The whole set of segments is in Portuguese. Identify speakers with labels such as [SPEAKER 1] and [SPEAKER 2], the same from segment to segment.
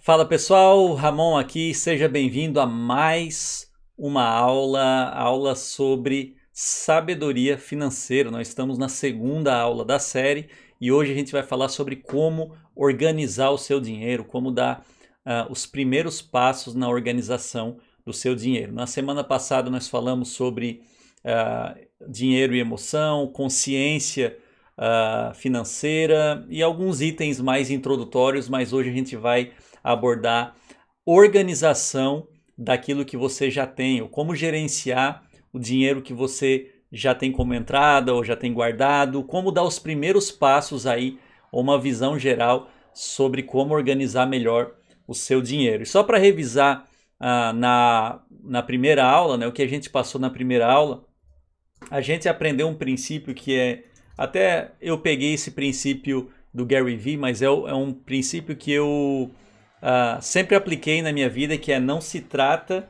[SPEAKER 1] Fala pessoal, Ramon aqui, seja bem-vindo a mais uma aula, aula sobre sabedoria financeira. Nós estamos na segunda aula da série e hoje a gente vai falar sobre como organizar o seu dinheiro, como dar uh, os primeiros passos na organização do seu dinheiro. Na semana passada nós falamos sobre uh, dinheiro e emoção, consciência uh, financeira e alguns itens mais introdutórios, mas hoje a gente vai abordar organização daquilo que você já tem, ou como gerenciar o dinheiro que você já tem como entrada ou já tem guardado, como dar os primeiros passos aí, uma visão geral sobre como organizar melhor o seu dinheiro. E só para revisar uh, na, na primeira aula, né, o que a gente passou na primeira aula, a gente aprendeu um princípio que é. Até eu peguei esse princípio do Gary Vee, mas é, é um princípio que eu uh, sempre apliquei na minha vida, que é não se trata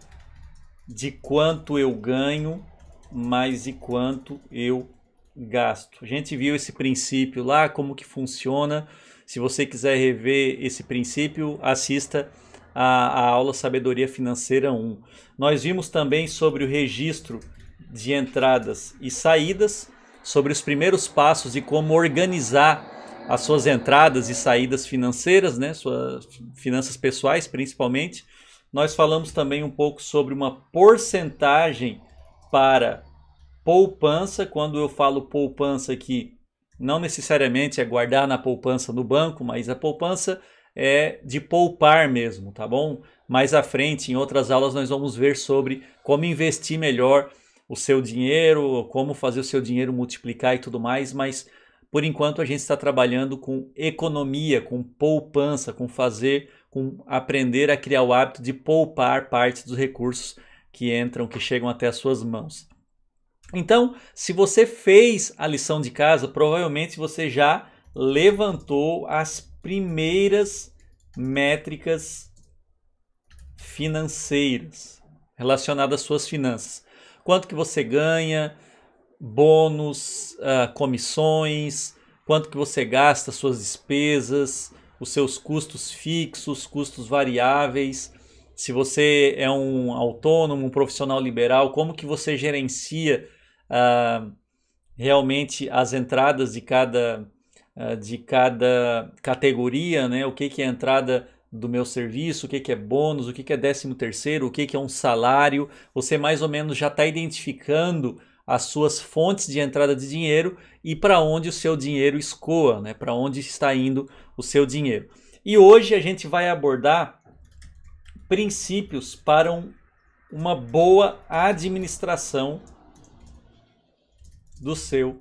[SPEAKER 1] de quanto eu ganho, mas de quanto eu gasto. A gente viu esse princípio lá, como que funciona. Se você quiser rever esse princípio, assista a, a aula Sabedoria Financeira 1. Nós vimos também sobre o registro de entradas e saídas, sobre os primeiros passos e como organizar as suas entradas e saídas financeiras, né, suas finanças pessoais principalmente. Nós falamos também um pouco sobre uma porcentagem para poupança. Quando eu falo poupança aqui, não necessariamente é guardar na poupança no banco, mas a poupança é de poupar mesmo, tá bom? Mais à frente, em outras aulas, nós vamos ver sobre como investir melhor o seu dinheiro, como fazer o seu dinheiro multiplicar e tudo mais, mas por enquanto a gente está trabalhando com economia, com poupança, com fazer, com aprender a criar o hábito de poupar parte dos recursos que entram, que chegam até as suas mãos. Então, se você fez a lição de casa, provavelmente você já levantou as primeiras métricas financeiras relacionadas às suas finanças quanto que você ganha, bônus, uh, comissões, quanto que você gasta, suas despesas, os seus custos fixos, custos variáveis. Se você é um autônomo, um profissional liberal, como que você gerencia uh, realmente as entradas de cada, uh, de cada categoria, né? O que, que é entrada do meu serviço, o que, que é bônus, o que, que é décimo terceiro, o que, que é um salário. Você mais ou menos já está identificando as suas fontes de entrada de dinheiro e para onde o seu dinheiro escoa, né? para onde está indo o seu dinheiro. E hoje a gente vai abordar princípios para um, uma boa administração do seu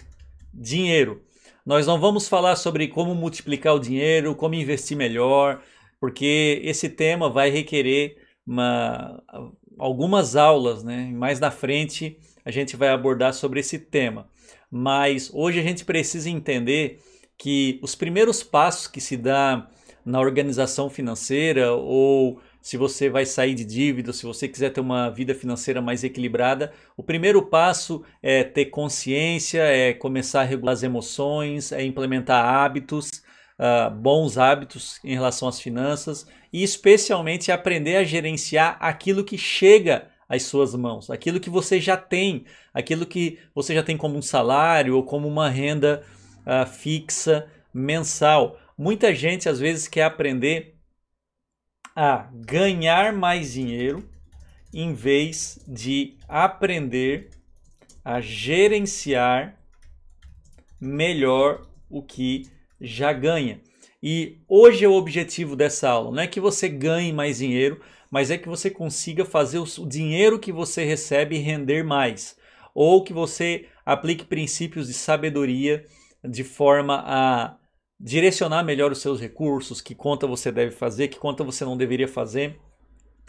[SPEAKER 1] dinheiro. Nós não vamos falar sobre como multiplicar o dinheiro, como investir melhor, porque esse tema vai requerer uma, algumas aulas, né? Mais na frente a gente vai abordar sobre esse tema. Mas hoje a gente precisa entender que os primeiros passos que se dá na organização financeira ou se você vai sair de dívida, se você quiser ter uma vida financeira mais equilibrada, o primeiro passo é ter consciência, é começar a regular as emoções, é implementar hábitos uh, bons hábitos em relação às finanças e, especialmente, aprender a gerenciar aquilo que chega às suas mãos, aquilo que você já tem, aquilo que você já tem como um salário ou como uma renda uh, fixa mensal. Muita gente às vezes quer aprender a ganhar mais dinheiro em vez de aprender a gerenciar melhor o que já ganha. E hoje é o objetivo dessa aula, não é que você ganhe mais dinheiro, mas é que você consiga fazer o dinheiro que você recebe render mais, ou que você aplique princípios de sabedoria de forma a direcionar melhor os seus recursos, que conta você deve fazer, que conta você não deveria fazer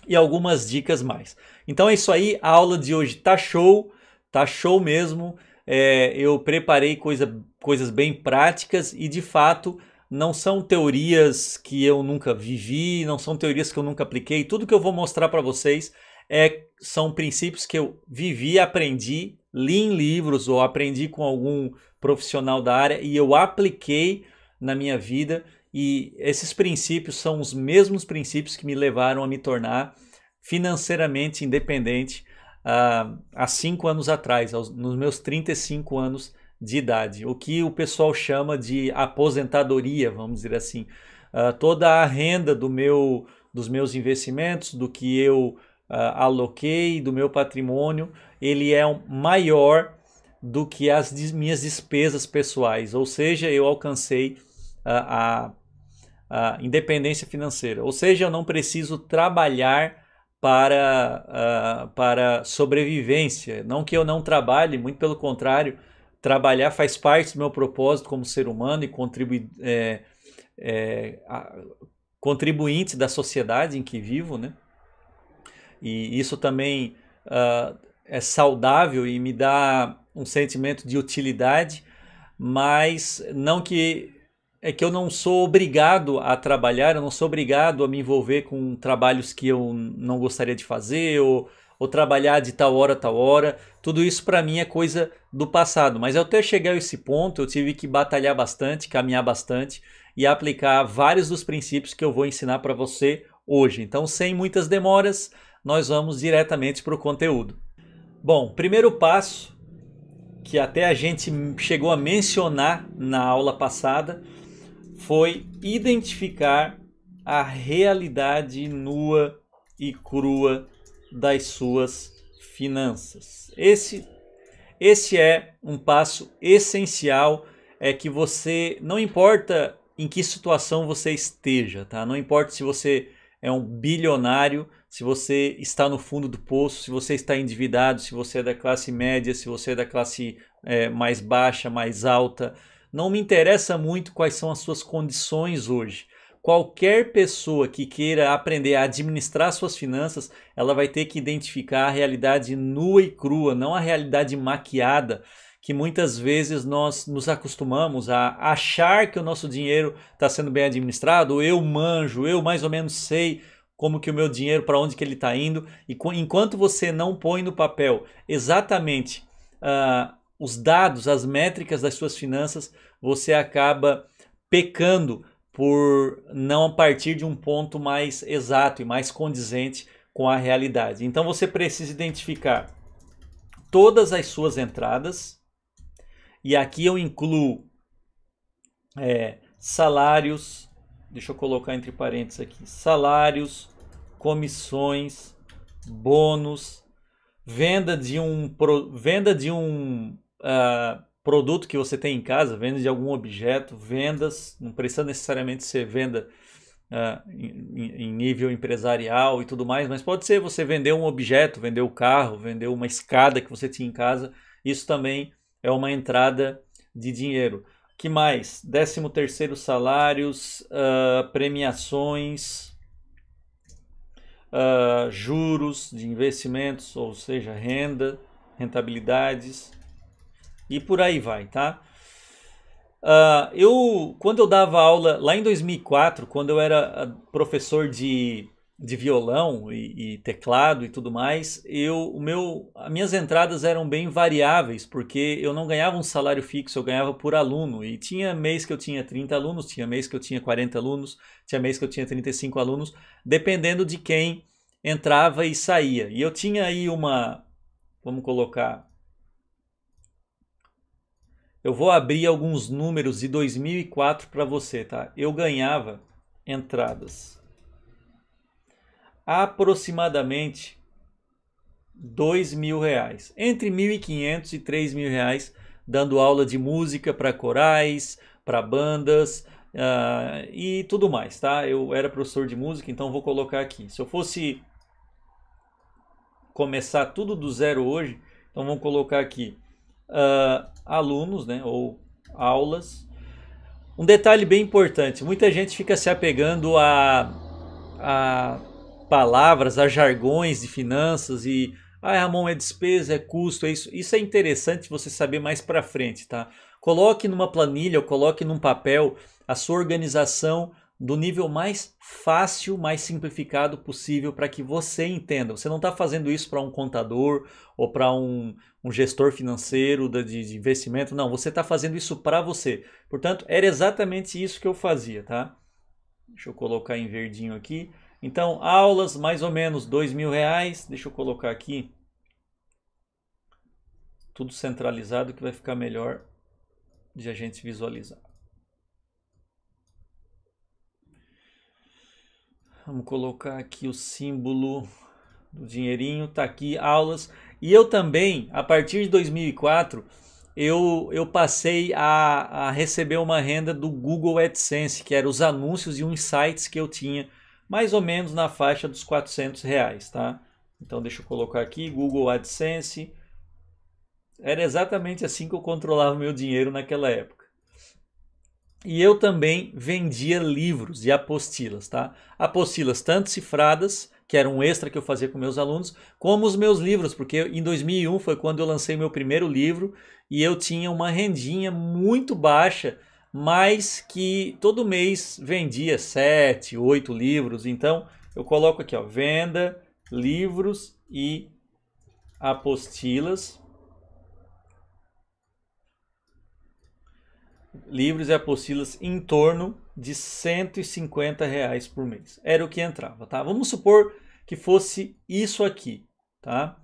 [SPEAKER 1] e algumas dicas mais. Então é isso aí, a aula de hoje tá show, tá show mesmo. É, eu preparei coisa coisas bem práticas e de fato não são teorias que eu nunca vivi, não são teorias que eu nunca apliquei. Tudo que eu vou mostrar para vocês é, são princípios que eu vivi, aprendi, li em livros ou aprendi com algum profissional da área e eu apliquei na minha vida. E esses princípios são os mesmos princípios que me levaram a me tornar financeiramente independente uh, há cinco anos atrás, aos, nos meus 35 anos de idade, o que o pessoal chama de aposentadoria, vamos dizer assim. Uh, toda a renda do meu, dos meus investimentos, do que eu uh, aloquei, do meu patrimônio, ele é um, maior do que as des, minhas despesas pessoais, ou seja, eu alcancei uh, a, a, independência financeira, ou seja, eu não preciso trabalhar para, para sobrevivência. Não que eu não trabalhe, muito pelo contrário, trabalhar faz parte do meu propósito como ser humano e contribuir. É, é, contribuinte da sociedade em que vivo, né? E isso também uh, é saudável e me dá um sentimento de utilidade, mas não que é que eu não sou obrigado a trabalhar, eu não sou obrigado a me envolver com trabalhos que eu não gostaria de fazer ou ou trabalhar de tal hora a tal hora. Tudo isso para mim é coisa do passado, mas até chegar a esse ponto eu tive que batalhar bastante, caminhar bastante e aplicar vários dos princípios que eu vou ensinar para você hoje. Então, sem muitas demoras, nós vamos diretamente para o conteúdo. Bom, primeiro passo que até a gente chegou a mencionar na aula passada foi identificar a realidade nua e crua das suas finanças. Esse esse é um passo essencial é que você não importa em que situação você esteja, tá? Não importa se você é um bilionário, se você está no fundo do poço, se você está endividado, se você é da classe média, se você é da classe é, mais baixa, mais alta. Não me interessa muito quais são as suas condições hoje qualquer pessoa que queira aprender a administrar suas finanças, ela vai ter que identificar a realidade nua e crua, não a realidade maquiada, que muitas vezes nós nos acostumamos a achar que o nosso dinheiro está sendo bem administrado, eu manjo, eu mais ou menos sei como que o meu dinheiro, para onde que ele está indo, e enquanto você não põe no papel exatamente uh, os dados, as métricas das suas finanças, você acaba pecando por não partir de um ponto mais exato e mais condizente com a realidade. Então você precisa identificar todas as suas entradas, e aqui eu incluo é, salários, deixa eu colocar entre parênteses aqui, salários, comissões, bônus, venda de um, venda de um uh, produto que você tem em casa, venda de algum objeto, vendas, não precisa necessariamente ser venda uh, em, em, nível empresarial e tudo mais, mas pode ser você vender um objeto, vender o um carro, vender uma escada que você tinha em casa, isso também é uma entrada de dinheiro. Que mais? 13 terceiro salários, uh, premiações, uh, juros de investimentos, ou seja, renda, rentabilidades e por aí vai, tá? Uh, eu, quando eu dava aula lá em 2004, quando eu era ah, professor de, de violão e, e teclado e tudo mais, eu, o meu, as minhas entradas eram bem variáveis, porque eu não ganhava um salário fixo, eu ganhava por aluno. E tinha mês que eu tinha 30 alunos, tinha mês que eu tinha 40 alunos, tinha mês que eu tinha 35 alunos, dependendo de quem entrava e saía. E eu tinha aí uma, vamos colocar, eu vou abrir alguns números de 2004 para você, tá? Eu ganhava entradas aproximadamente dois mil reais, entre mil e quinhentos e três mil reais, dando aula de música para corais, para bandas uh, e tudo mais, tá? Eu era professor de música, então vou colocar aqui. Se eu fosse começar tudo do zero hoje, então vamos colocar aqui. Uh, alunos, né, ou aulas. Um detalhe bem importante: muita gente fica se apegando a, a palavras, a jargões de finanças e ah, Ramon, é despesa, é custo, é isso. Isso é interessante você saber mais para frente, tá? Coloque numa planilha, ou coloque num papel a sua organização do nível mais fácil, mais simplificado possível para que você entenda. Você não está fazendo isso para um contador ou para um, um, gestor financeiro de, de investimento, não. Você está fazendo isso para você. Portanto, era exatamente isso que eu fazia, tá? Deixa eu colocar em verdinho aqui. Então, aulas mais ou menos dois mil reais. Deixa eu colocar aqui tudo centralizado que vai ficar melhor de a gente visualizar. Vamos colocar aqui o símbolo do dinheirinho, tá aqui aulas. E eu também, a partir de 2004, eu, eu passei a, a receber uma renda do Google AdSense, que eram os anúncios e os sites que eu tinha, mais ou menos na faixa dos 400 reais, tá? Então deixa eu colocar aqui, Google AdSense. Era exatamente assim que eu controlava o meu dinheiro naquela época. E eu também vendia livros e apostilas, tá? Apostilas tanto cifradas, que era um extra que eu fazia com meus alunos, como os meus livros, porque em 2001 foi quando eu lancei meu primeiro livro e eu tinha uma rendinha muito baixa, mas que todo mês vendia sete, oito livros. Então eu coloco aqui, ó, venda, livros e apostilas livros e apostilas em torno de 150 reais por mês. Era o que entrava, tá? Vamos supor que fosse isso aqui, tá?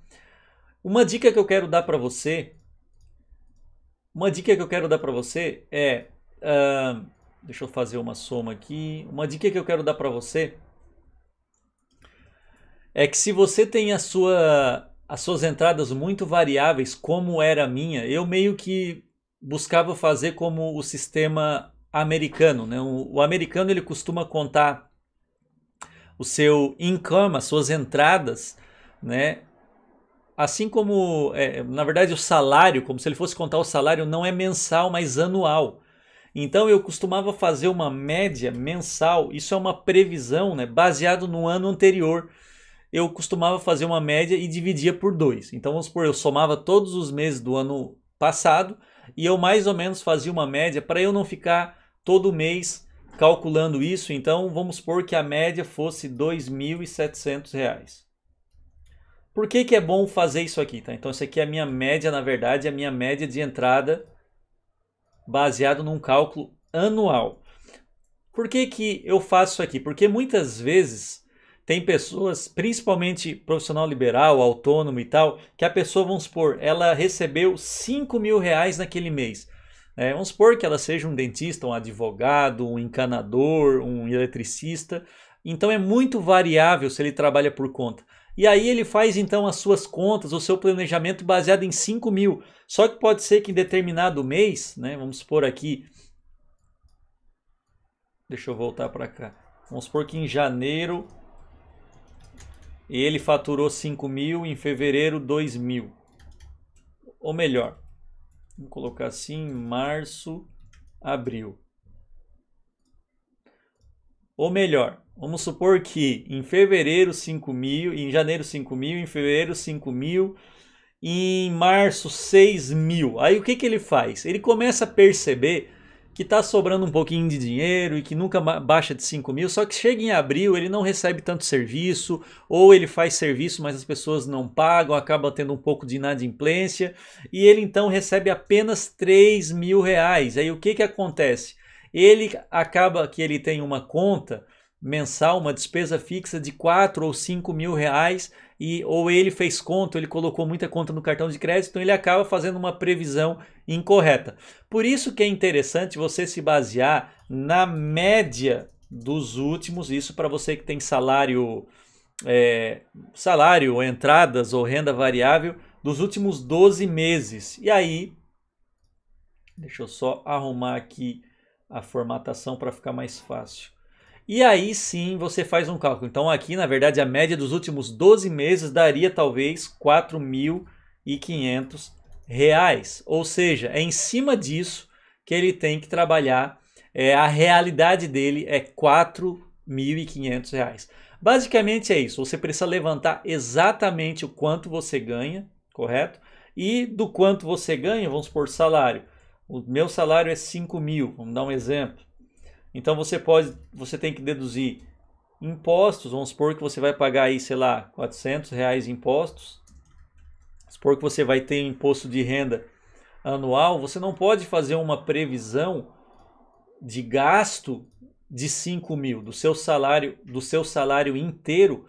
[SPEAKER 1] Uma dica que eu quero dar para você, uma dica que eu quero dar para você é, uh, deixa eu fazer uma soma aqui. Uma dica que eu quero dar para você é que se você tem a sua as suas entradas muito variáveis, como era a minha, eu meio que buscava fazer como o sistema americano. Né? O, o americano ele costuma contar o seu income, as suas entradas, né? assim como, é, na verdade, o salário, como se ele fosse contar o salário, não é mensal, mas anual. Então eu costumava fazer uma média mensal, isso é uma previsão, né? Baseado no ano anterior. Eu costumava fazer uma média e dividia por dois. Então vamos supor, eu somava todos os meses do ano passado e eu mais ou menos fazia uma média para eu não ficar todo mês calculando isso. Então vamos supor que a média fosse R$ 2.700. Por que, que é bom fazer isso aqui? Tá? Então isso aqui é a minha média, na verdade, é a minha média de entrada baseado num cálculo anual. Por que, que eu faço isso aqui? Porque muitas vezes tem pessoas, principalmente profissional liberal, autônomo e tal, que a pessoa, vamos supor, ela recebeu 5 mil reais naquele mês. É, vamos supor que ela seja um dentista, um advogado, um encanador, um eletricista. Então é muito variável se ele trabalha por conta. E aí ele faz então as suas contas, o seu planejamento baseado em 5 mil. Só que pode ser que em determinado mês, né, vamos supor aqui. Deixa eu voltar para cá. Vamos supor que em janeiro ele faturou 5 mil em fevereiro 2 mil. Ou melhor, vou colocar assim, março, abril. Ou melhor, vamos supor que em fevereiro 5 mil, em janeiro 5 mil, em fevereiro 5 mil, em março 6 mil. Aí o que, que ele faz? Ele começa a perceber que está sobrando um pouquinho de dinheiro e que nunca baixa de 5 mil, só que chega em abril, ele não recebe tanto serviço, ou ele faz serviço, mas as pessoas não pagam, acaba tendo um pouco de inadimplência, e ele então recebe apenas 3 mil reais. Aí o que, que acontece? Ele acaba que ele tem uma conta mensal, uma despesa fixa de 4 ou 5 mil reais e ou ele fez conta, ele colocou muita conta no cartão de crédito, então ele acaba fazendo uma previsão incorreta. Por isso que é interessante você se basear na média dos últimos, isso para você que tem salário, é, salário, entradas ou renda variável dos últimos 12 meses. E aí, deixa eu só arrumar aqui a formatação para ficar mais fácil. E aí sim você faz um cálculo. Então aqui, na verdade, a média dos últimos 12 meses daria talvez R$ reais Ou seja, é em cima disso que ele tem que trabalhar. É, a realidade dele é R$ reais Basicamente é isso. Você precisa levantar exatamente o quanto você ganha, correto? E do quanto você ganha, vamos por salário. O meu salário é 5 mil, vamos dar um exemplo. Então você pode, você tem que deduzir impostos, vamos supor que você vai pagar aí, sei lá, 400 reais em impostos, vamos supor que você vai ter um imposto de renda anual, você não pode fazer uma previsão de gasto de 5 mil do seu salário, do seu salário inteiro.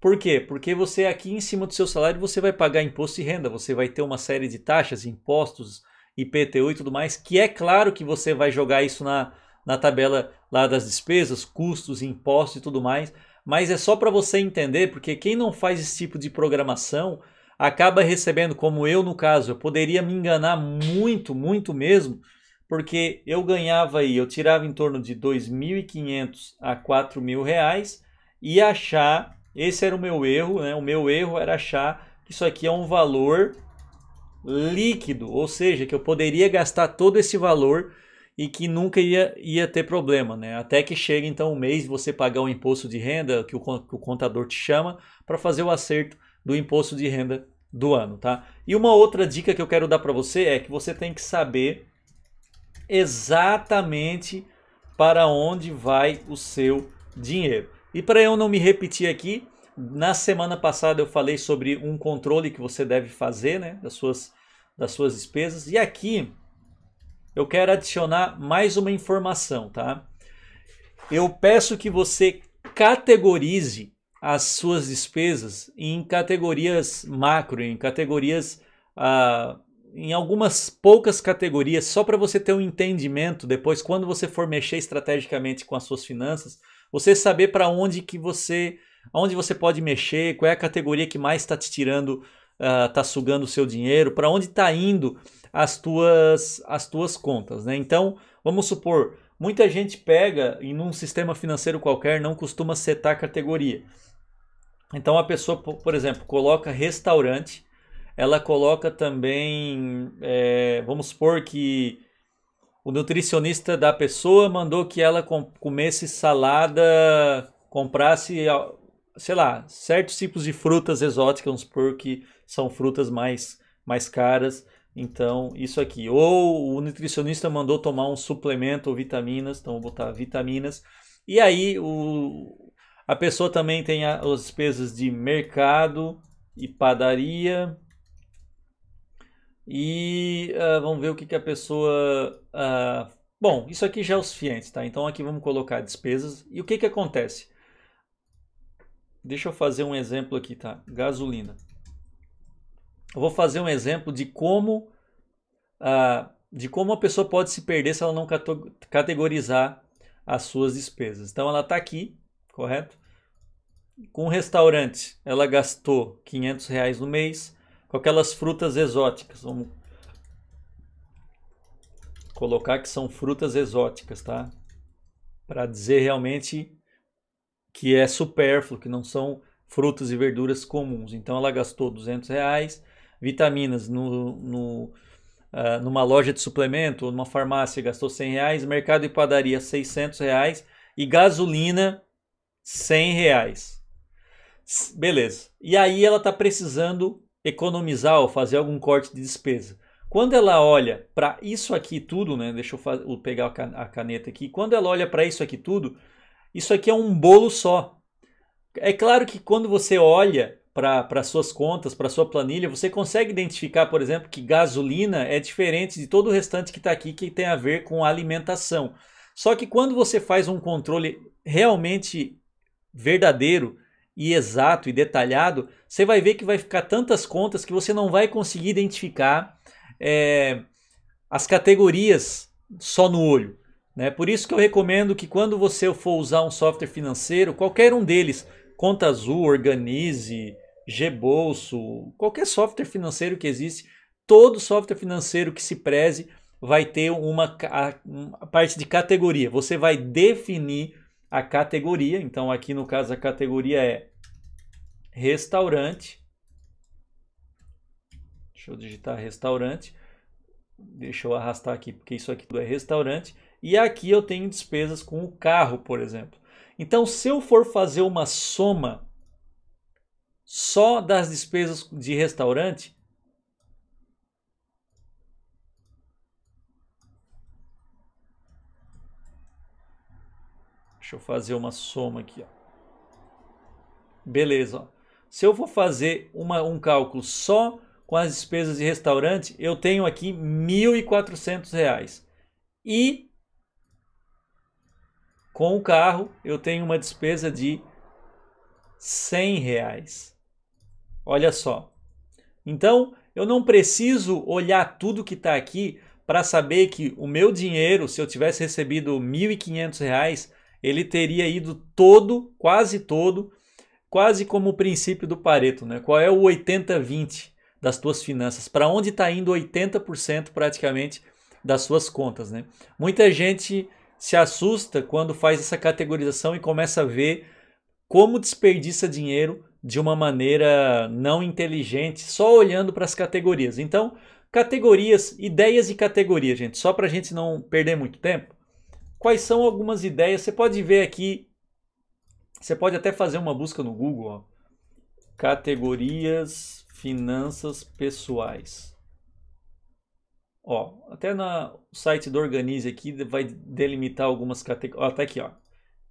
[SPEAKER 1] Por quê? Porque você aqui em cima do seu salário você vai pagar imposto de renda, você vai ter uma série de taxas, impostos, IPTU e tudo mais, que é claro que você vai jogar isso na, na tabela lá das despesas, custos, impostos e tudo mais, mas é só para você entender, porque quem não faz esse tipo de programação acaba recebendo, como eu no caso, eu poderia me enganar muito, muito mesmo, porque eu ganhava aí, eu tirava em torno de 2.500 a 4.000 reais e achar, esse era o meu erro, né? O meu erro era achar que isso aqui é um valor líquido, ou seja, que eu poderia gastar todo esse valor e que nunca ia, ia ter problema, né? Até que chega então o mês você pagar o imposto de renda que o, que o contador te chama para fazer o acerto do imposto de renda do ano, tá? E uma outra dica que eu quero dar para você é que você tem que saber exatamente para onde vai o seu dinheiro. E para eu não me repetir aqui, na semana passada eu falei sobre um controle que você deve fazer, né, das suas das suas despesas. E aqui eu quero adicionar mais uma informação, tá? Eu peço que você categorize as suas despesas em categorias macro, em categorias, ah, em algumas poucas categorias, só para você ter um entendimento depois, quando você for mexer estrategicamente com as suas finanças, você saber para onde que você, onde você pode mexer, qual é a categoria que mais está te tirando, está ah, uh, sugando o seu dinheiro, para onde está indo as tuas, as tuas contas, né? Então, vamos supor, muita gente pega em um sistema financeiro qualquer, não costuma setar categoria. Então, a pessoa, por exemplo, coloca restaurante, ela coloca também, é, vamos supor que o nutricionista da pessoa mandou que ela comesse salada, comprasse, sei lá, certos tipos de frutas exóticas, vamos supor que são frutas mais, mais caras. Então, isso aqui. Ou o nutricionista mandou tomar um suplemento ou vitaminas, então vou botar vitaminas. E aí o, a pessoa também tem a, as despesas de mercado e padaria. E uh, vamos ver o que, que a pessoa. Uh, bom, isso aqui já é o suficiente, tá? Então aqui vamos colocar despesas. E o que, que acontece? Deixa eu fazer um exemplo aqui, tá? Gasolina. Eu vou fazer um exemplo de como, uh, de como a pessoa pode se perder se ela não categorizar as suas despesas. Então ela está aqui, correto? Com o restaurante, ela gastou 500 reais no mês com aquelas frutas exóticas. Vamos colocar que são frutas exóticas, tá? Para dizer realmente que é supérfluo, que não são frutas e verduras comuns. Então ela gastou 200 reais vitaminas no, no uh, numa loja de suplemento ou numa farmácia gastou 100 reais, mercado e padaria 600 reais e gasolina 100 reais. Beleza. E aí ela está precisando economizar ou fazer algum corte de despesa. Quando ela olha para isso aqui tudo, né? Deixa eu, fazer, eu pegar a caneta aqui. Quando ela olha para isso aqui tudo, isso aqui é um bolo só. É claro que quando você olha para suas contas, para sua planilha, você consegue identificar, por exemplo, que gasolina é diferente de todo o restante que está aqui que tem a ver com alimentação. Só que quando você faz um controle realmente verdadeiro e exato e detalhado, você vai ver que vai ficar tantas contas que você não vai conseguir identificar é, as categorias só no olho. Né? Por isso que eu recomendo que quando você for usar um software financeiro, qualquer um deles, Conta Azul, Organize, Gbolso, qualquer software financeiro que existe, todo software financeiro que se preze vai ter uma, uma parte de categoria. Você vai definir a categoria. Então, aqui no caso, a categoria é restaurante. Deixa eu digitar restaurante. Deixa eu arrastar aqui, porque isso aqui é restaurante. E aqui eu tenho despesas com o carro, por exemplo. Então, se eu for fazer uma soma só das despesas de restaurante. Deixa eu fazer uma soma aqui. Ó. Beleza. Ó. Se eu for fazer uma, um cálculo só com as despesas de restaurante, eu tenho aqui R$ 1.400. E com o carro, eu tenho uma despesa de R$ 100. Reais. Olha só. Então, eu não preciso olhar tudo que está aqui para saber que o meu dinheiro, se eu tivesse recebido R$ 1.500, ele teria ido todo, quase todo, quase como o princípio do Pareto, né? Qual é o 80-20 das tuas finanças? Para onde está indo 80% praticamente das suas contas, né? Muita gente se assusta quando faz essa categorização e começa a ver como desperdiça dinheiro de uma maneira não inteligente, só olhando para as categorias. Então, categorias, ideias e categorias, gente, só para a gente não perder muito tempo. Quais são algumas ideias? Você pode ver aqui, você pode até fazer uma busca no Google, ó. categorias finanças pessoais. Ó, até no site do Organize aqui vai delimitar algumas categorias. Até tá aqui, ó.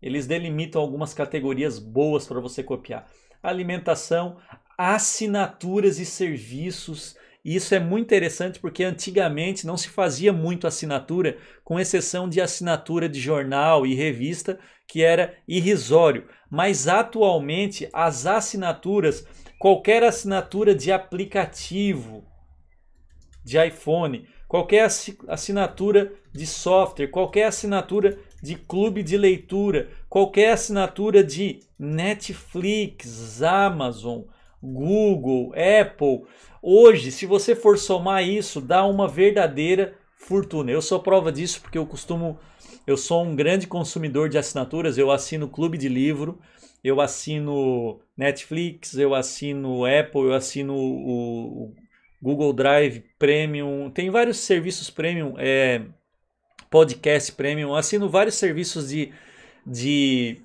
[SPEAKER 1] Eles delimitam algumas categorias boas para você copiar alimentação, assinaturas e serviços. E isso é muito interessante porque antigamente não se fazia muito assinatura, com exceção de assinatura de jornal e revista, que era irrisório. Mas atualmente as assinaturas, qualquer assinatura de aplicativo de iPhone, qualquer assinatura de software, qualquer assinatura de clube de leitura, qualquer assinatura de Netflix, Amazon, Google, Apple. Hoje, se você for somar isso, dá uma verdadeira fortuna. Eu sou prova disso porque eu costumo, eu sou um grande consumidor de assinaturas. Eu assino clube de livro, eu assino Netflix, eu assino Apple, eu assino o, Google Drive Premium. Tem vários serviços Premium, é, podcast Premium. assino vários serviços de, de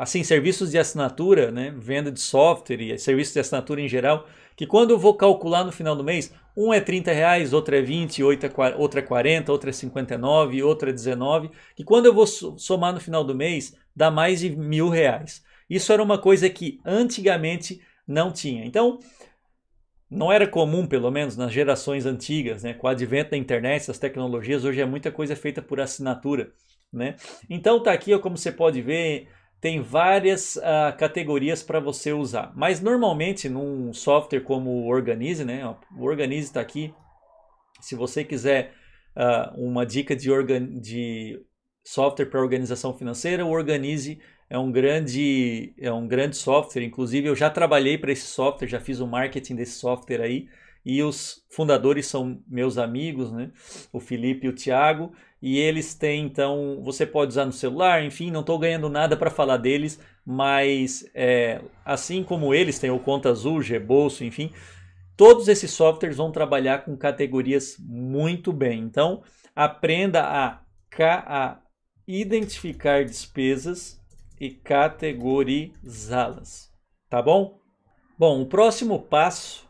[SPEAKER 1] assim, serviços de assinatura, né, venda de software e serviços de assinatura em geral, que quando eu vou calcular no final do mês, um é 30 reais, outro é 20, é outro é 40, outro é 59, outro é 19, que quando eu vou somar no final do mês, dá mais de mil reais. Isso era uma coisa que antigamente não tinha. Então, não era comum, pelo menos nas gerações antigas, né? com o advento da internet, essas tecnologias, hoje é muita coisa feita por assinatura. Né? Então tá aqui, como você pode ver, tem várias uh, categorias para você usar. Mas normalmente num software como o Organize, né? O Organize está aqui. Se você quiser uh, uma dica de, organ... de software para organização financeira, o Organize é um grande é um grande software. Inclusive eu já trabalhei para esse software, já fiz o marketing desse software aí. E os fundadores são meus amigos, né? O Felipe e o Tiago e eles têm, então, você pode usar no celular, enfim, não estou ganhando nada para falar deles, mas é, assim como eles têm o Conta Azul, Gbolso, enfim, todos esses softwares vão trabalhar com categorias muito bem. Então, aprenda a, a identificar despesas e categorizá-las, tá bom? Bom, o próximo passo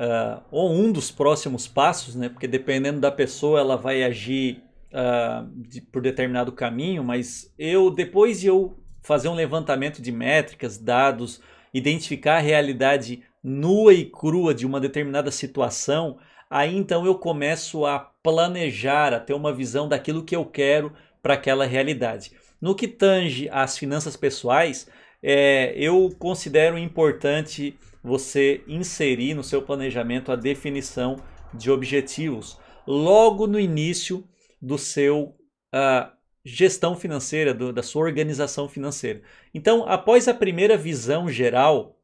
[SPEAKER 1] Uh, ou um dos próximos passos, né? Porque dependendo da pessoa, ela vai agir uh, de, por determinado caminho, mas eu depois de eu fazer um levantamento de métricas, dados, identificar a realidade nua e crua de uma determinada situação, aí então eu começo a planejar, a ter uma visão daquilo que eu quero para aquela realidade. No que tange às finanças pessoais, é, eu considero importante você inserir no seu planejamento a definição de objetivos. Logo no início, do seu uh, gestão financeira, do, da sua organização financeira. Então, após a primeira visão geral,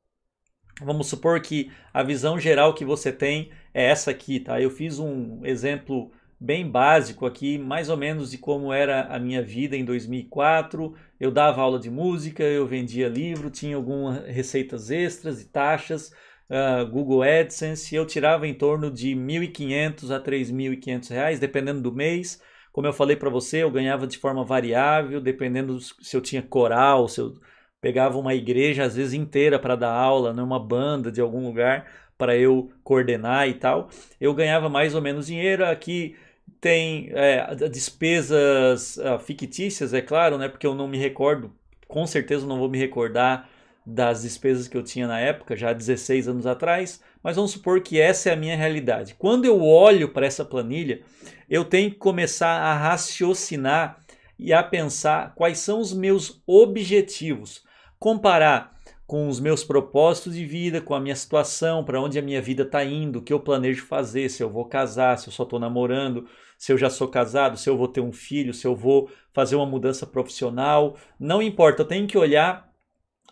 [SPEAKER 1] vamos supor que a visão geral que você tem é essa aqui, tá? Eu fiz um exemplo bem básico aqui, mais ou menos de como era a minha vida em 2004. Eu dava aula de música, eu vendia livro, tinha algumas receitas extras e taxas uh, Google AdSense, eu tirava em torno de 1.500 a 3.500 reais, dependendo do mês. Como eu falei para você, eu ganhava de forma variável, dependendo se eu tinha coral, se eu pegava uma igreja às vezes inteira para dar aula, né, uma banda de algum lugar para eu coordenar e tal. Eu ganhava mais ou menos dinheiro aqui tem é, despesas uh, fictícias, é claro, né? Porque eu não me recordo, com certeza não vou me recordar das despesas que eu tinha na época, já 16 anos atrás, mas vamos supor que essa é a minha realidade. Quando eu olho para essa planilha, eu tenho que começar a raciocinar e a pensar quais são os meus objetivos, comparar com os meus propósitos de vida, com a minha situação, para onde a minha vida está indo, o que eu planejo fazer, se eu vou casar, se eu só estou namorando, se eu já sou casado, se eu vou ter um filho, se eu vou fazer uma mudança profissional, não importa, eu tenho que olhar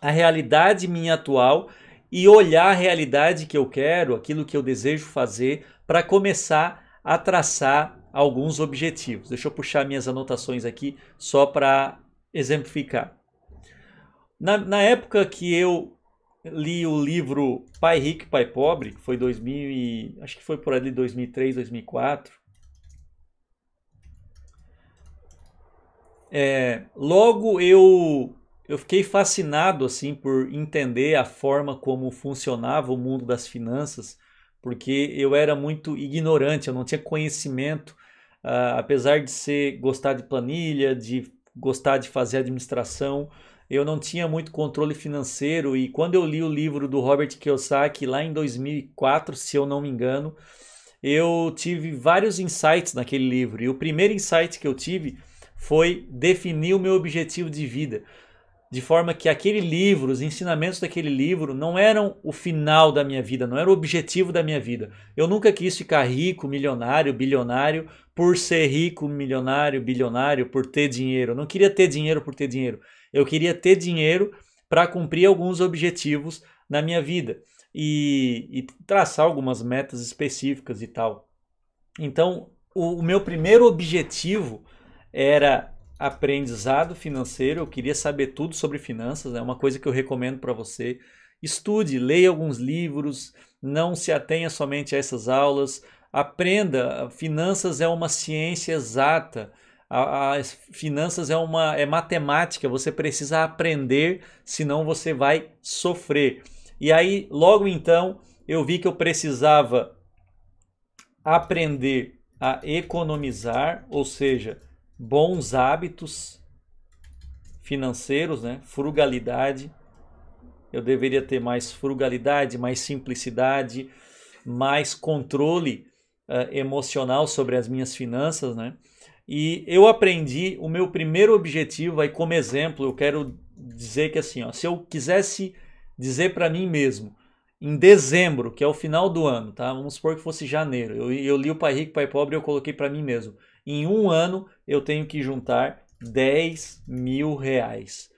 [SPEAKER 1] a realidade minha atual e olhar a realidade que eu quero, aquilo que eu desejo fazer, para começar a traçar alguns objetivos. Deixa eu puxar minhas anotações aqui só para exemplificar. Na, na, época que eu li o livro Pai Rico, Pai Pobre, que foi 2000 e, acho que foi por ali 2003, 2004, é, logo eu eu fiquei fascinado assim por entender a forma como funcionava o mundo das finanças, porque eu era muito ignorante, eu não tinha conhecimento, uh, apesar de ser gostar de planilha, de gostar de fazer administração, eu não tinha muito controle financeiro e quando eu li o livro do Robert Kiyosaki lá em 2004, se eu não me engano, eu tive vários insights naquele livro. E o primeiro insight que eu tive foi definir o meu objetivo de vida de forma que aquele livro, os ensinamentos daquele livro não eram o final da minha vida, não era o objetivo da minha vida. Eu nunca quis ficar rico, milionário, bilionário por ser rico, milionário, bilionário, por ter dinheiro. Eu não queria ter dinheiro por ter dinheiro. Eu queria ter dinheiro para cumprir alguns objetivos na minha vida e, e, traçar algumas metas específicas e tal. Então, o, o meu primeiro objetivo era aprendizado financeiro, eu queria saber tudo sobre finanças, é né? uma coisa que eu recomendo para você. Estude, leia alguns livros, não se atenha somente a essas aulas, aprenda. Finanças é uma ciência exata. As finanças é uma é matemática, você precisa aprender, senão você vai sofrer. E aí, logo então, eu vi que eu precisava aprender a economizar, ou seja, bons hábitos financeiros, né? Frugalidade. Eu deveria ter mais frugalidade, mais simplicidade, mais controle uh, emocional sobre as minhas finanças, né? E eu aprendi o meu primeiro objetivo, aí como exemplo, eu quero dizer que assim, ó, se eu quisesse dizer para mim mesmo, em dezembro, que é o final do ano, tá? Vamos supor que fosse janeiro. Eu, eu li o Pai Rico, Pai Pobre e eu coloquei para mim mesmo. Em um ano eu tenho que juntar 10 mil reais.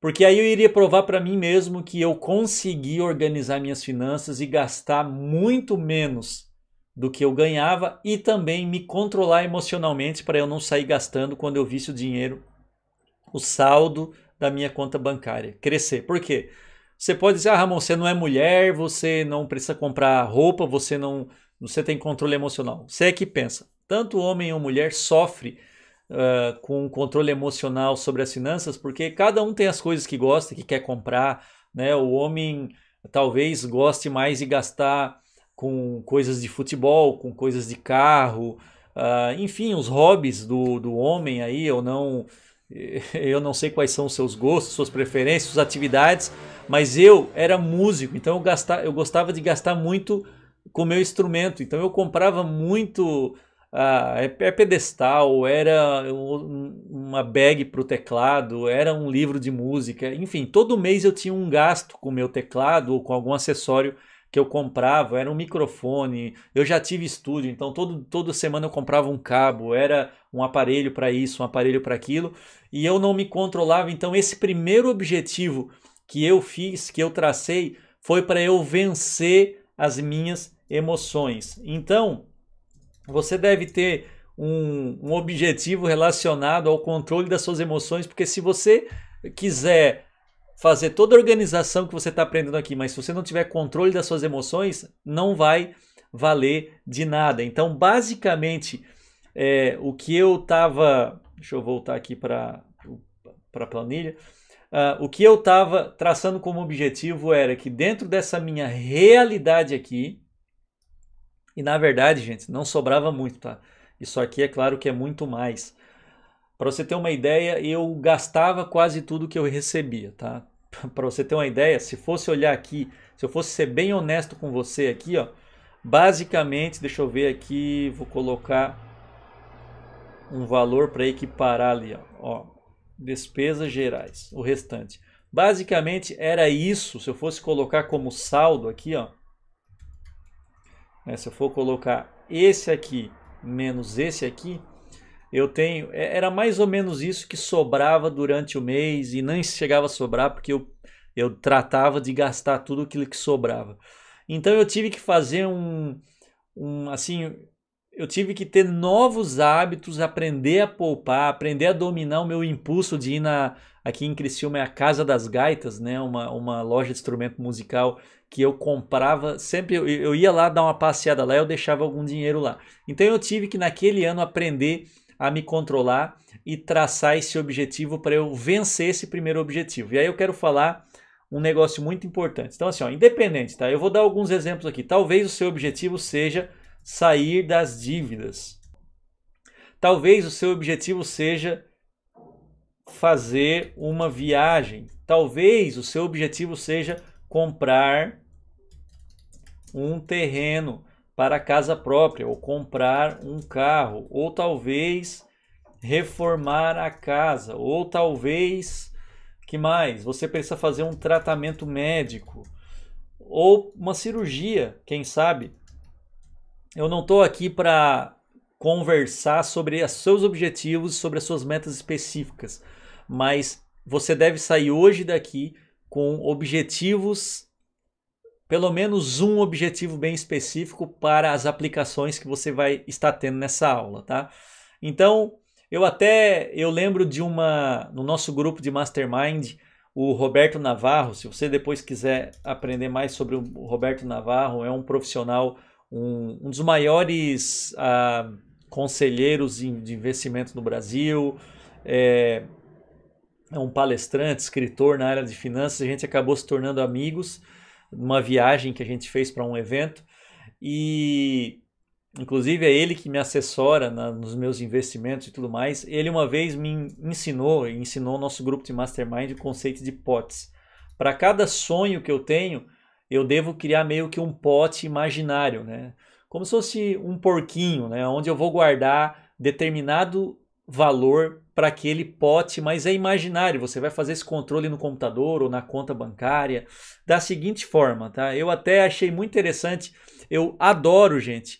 [SPEAKER 1] Porque aí eu iria provar para mim mesmo que eu consegui organizar minhas finanças e gastar muito menos do que eu ganhava e também me controlar emocionalmente para eu não sair gastando quando eu visse o dinheiro, o saldo da minha conta bancária crescer. Por quê? Você pode dizer, ah, Ramon, você não é mulher, você não precisa comprar roupa, você não, você tem controle emocional. Você é que pensa. Tanto homem ou mulher sofre uh, ah, com controle emocional sobre as finanças, porque cada um tem as coisas que gosta, que quer comprar. Né? O homem talvez goste mais de gastar com coisas de futebol, com coisas de carro, uh, enfim, os hobbies do, do homem aí, eu não, eu não sei quais são os seus gostos, suas preferências, suas atividades, mas eu era músico, então eu, gastar, eu gostava de gastar muito com meu instrumento, então eu comprava muito ah, é, é pedestal, era uma bag para o teclado, era um livro de música, enfim, todo mês eu tinha um gasto com o meu teclado ou com algum acessório que eu comprava, era um microfone, eu já tive estúdio, então todo, toda semana eu comprava um cabo, era um aparelho para isso, um aparelho para aquilo, e eu não me controlava. Então, esse primeiro objetivo que eu fiz, que eu tracei, foi para eu vencer as minhas emoções. Então, você deve ter um, um objetivo relacionado ao controle das suas emoções, porque se você quiser fazer toda a organização que você está aprendendo aqui, mas se você não tiver controle das suas emoções, não vai valer de nada. Então, basicamente, é, o que eu estava. Deixa eu voltar aqui para a planilha. Uh, o que eu estava traçando como objetivo era que dentro dessa minha realidade aqui, e na verdade, gente, não sobrava muito, tá? Isso aqui é claro que é muito mais. Para você ter uma ideia, eu gastava quase tudo que eu recebia, tá? Para você ter uma ideia, se fosse olhar aqui, se eu fosse ser bem honesto com você aqui, ó, basicamente, deixa eu ver aqui, vou colocar um valor para equiparar ali, ó, ó, despesas gerais, o restante. Basicamente era isso, se eu fosse colocar como saldo aqui, ó, né? Se eu for colocar esse aqui menos esse aqui, eu tenho. É, era mais ou menos isso que sobrava durante o mês e nem chegava a sobrar, porque eu, eu tratava de gastar tudo aquilo que sobrava. Então eu tive que fazer um. um assim, eu tive que ter novos hábitos, aprender a poupar, aprender a dominar o meu impulso de ir na. Aqui em Criciúma é a Casa das Gaitas, né? uma, uma loja de instrumento musical que eu comprava, sempre eu, eu ia lá dar uma passeada lá, eu deixava algum dinheiro lá. Então eu tive que naquele ano aprender a me controlar e traçar esse objetivo para eu vencer esse primeiro objetivo. E aí eu quero falar um negócio muito importante. Então assim, ó, independente, tá? Eu vou dar alguns exemplos aqui. Talvez o seu objetivo seja sair das dívidas. Talvez o seu objetivo seja fazer uma viagem. Talvez o seu objetivo seja comprar um terreno para casa própria, ou comprar um carro, ou talvez reformar a casa, ou talvez que mais? Você precisa fazer um tratamento médico ou uma cirurgia, quem sabe? Eu não estou aqui para conversar sobre os seus objetivos, sobre as suas metas específicas, mas você deve sair hoje daqui com objetivos pelo menos um objetivo bem específico para as aplicações que você vai estar tendo nessa aula, tá? Então, eu até eu lembro de uma no nosso grupo de mastermind, o Roberto Navarro, se você depois quiser aprender mais sobre o Roberto Navarro, é um profissional, um, um dos maiores ah, conselheiros de investimento no Brasil, é, é um palestrante, escritor na área de finanças, a gente acabou se tornando amigos numa viagem que a gente fez para um evento e inclusive é ele que me assessora na, nos meus investimentos e tudo mais. Ele uma vez me ensinou, ensinou o nosso grupo de mastermind o conceito de potes. Para cada sonho que eu tenho, eu devo criar meio que um pote imaginário, né? Como se fosse um porquinho, né? Onde eu vou guardar determinado valor para aquele pote, mas é imaginário. Você vai fazer esse controle no computador ou na conta bancária da seguinte forma, tá? Eu até achei muito interessante. Eu adoro, gente,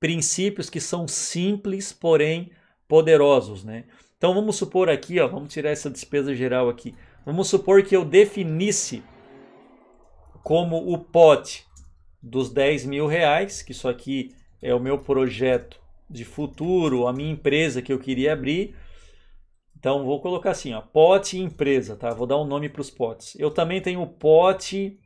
[SPEAKER 1] princípios que são simples, porém poderosos, né? Então vamos supor aqui, ó, vamos tirar essa despesa geral aqui. Vamos supor que eu definisse como o pote dos 10 mil reais, que isso aqui é o meu projeto de futuro, a minha empresa que eu queria abrir então vou colocar assim, ó, pote empresa, tá? Vou dar um nome para os potes. Eu também tenho pote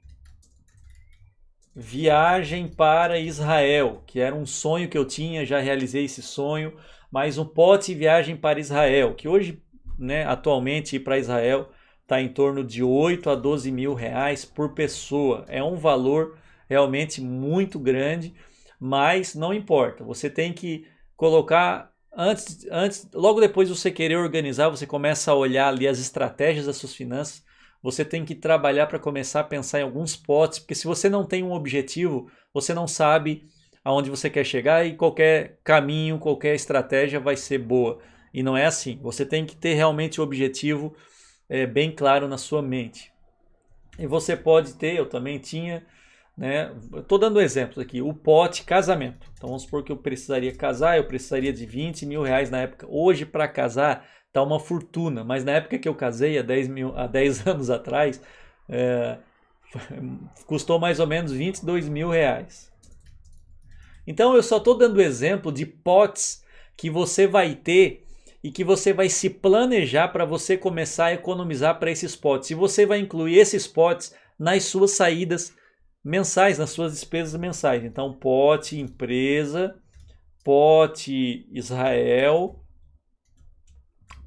[SPEAKER 1] viagem para Israel, que era um sonho que eu tinha, já realizei esse sonho, mas um pote viagem para Israel, que hoje, né, atualmente ir para Israel está em torno de 8 a 12 mil reais por pessoa. É um valor realmente muito grande, mas não importa. Você tem que colocar antes, antes, logo depois de você querer organizar, você começa a olhar ali as estratégias das suas finanças. Você tem que trabalhar para começar a pensar em alguns potes, porque se você não tem um objetivo, você não sabe aonde você quer chegar e qualquer caminho, qualquer estratégia vai ser boa. E não é assim. Você tem que ter realmente o um objetivo é, bem claro na sua mente. E você pode ter, eu também tinha, né? Estou dando exemplos aqui, o pote casamento. Então vamos supor que eu precisaria casar, eu precisaria de 20 mil reais na época. Hoje, para casar, tá uma fortuna, mas na época que eu casei, há 10, mil, há 10 anos atrás, é, custou mais ou menos 22 mil reais. Então eu só estou dando exemplo de potes que você vai ter e que você vai se planejar para você começar a economizar para esses potes. E você vai incluir esses potes nas suas saídas mensais, nas suas despesas mensais. Então, pote empresa, pote Israel,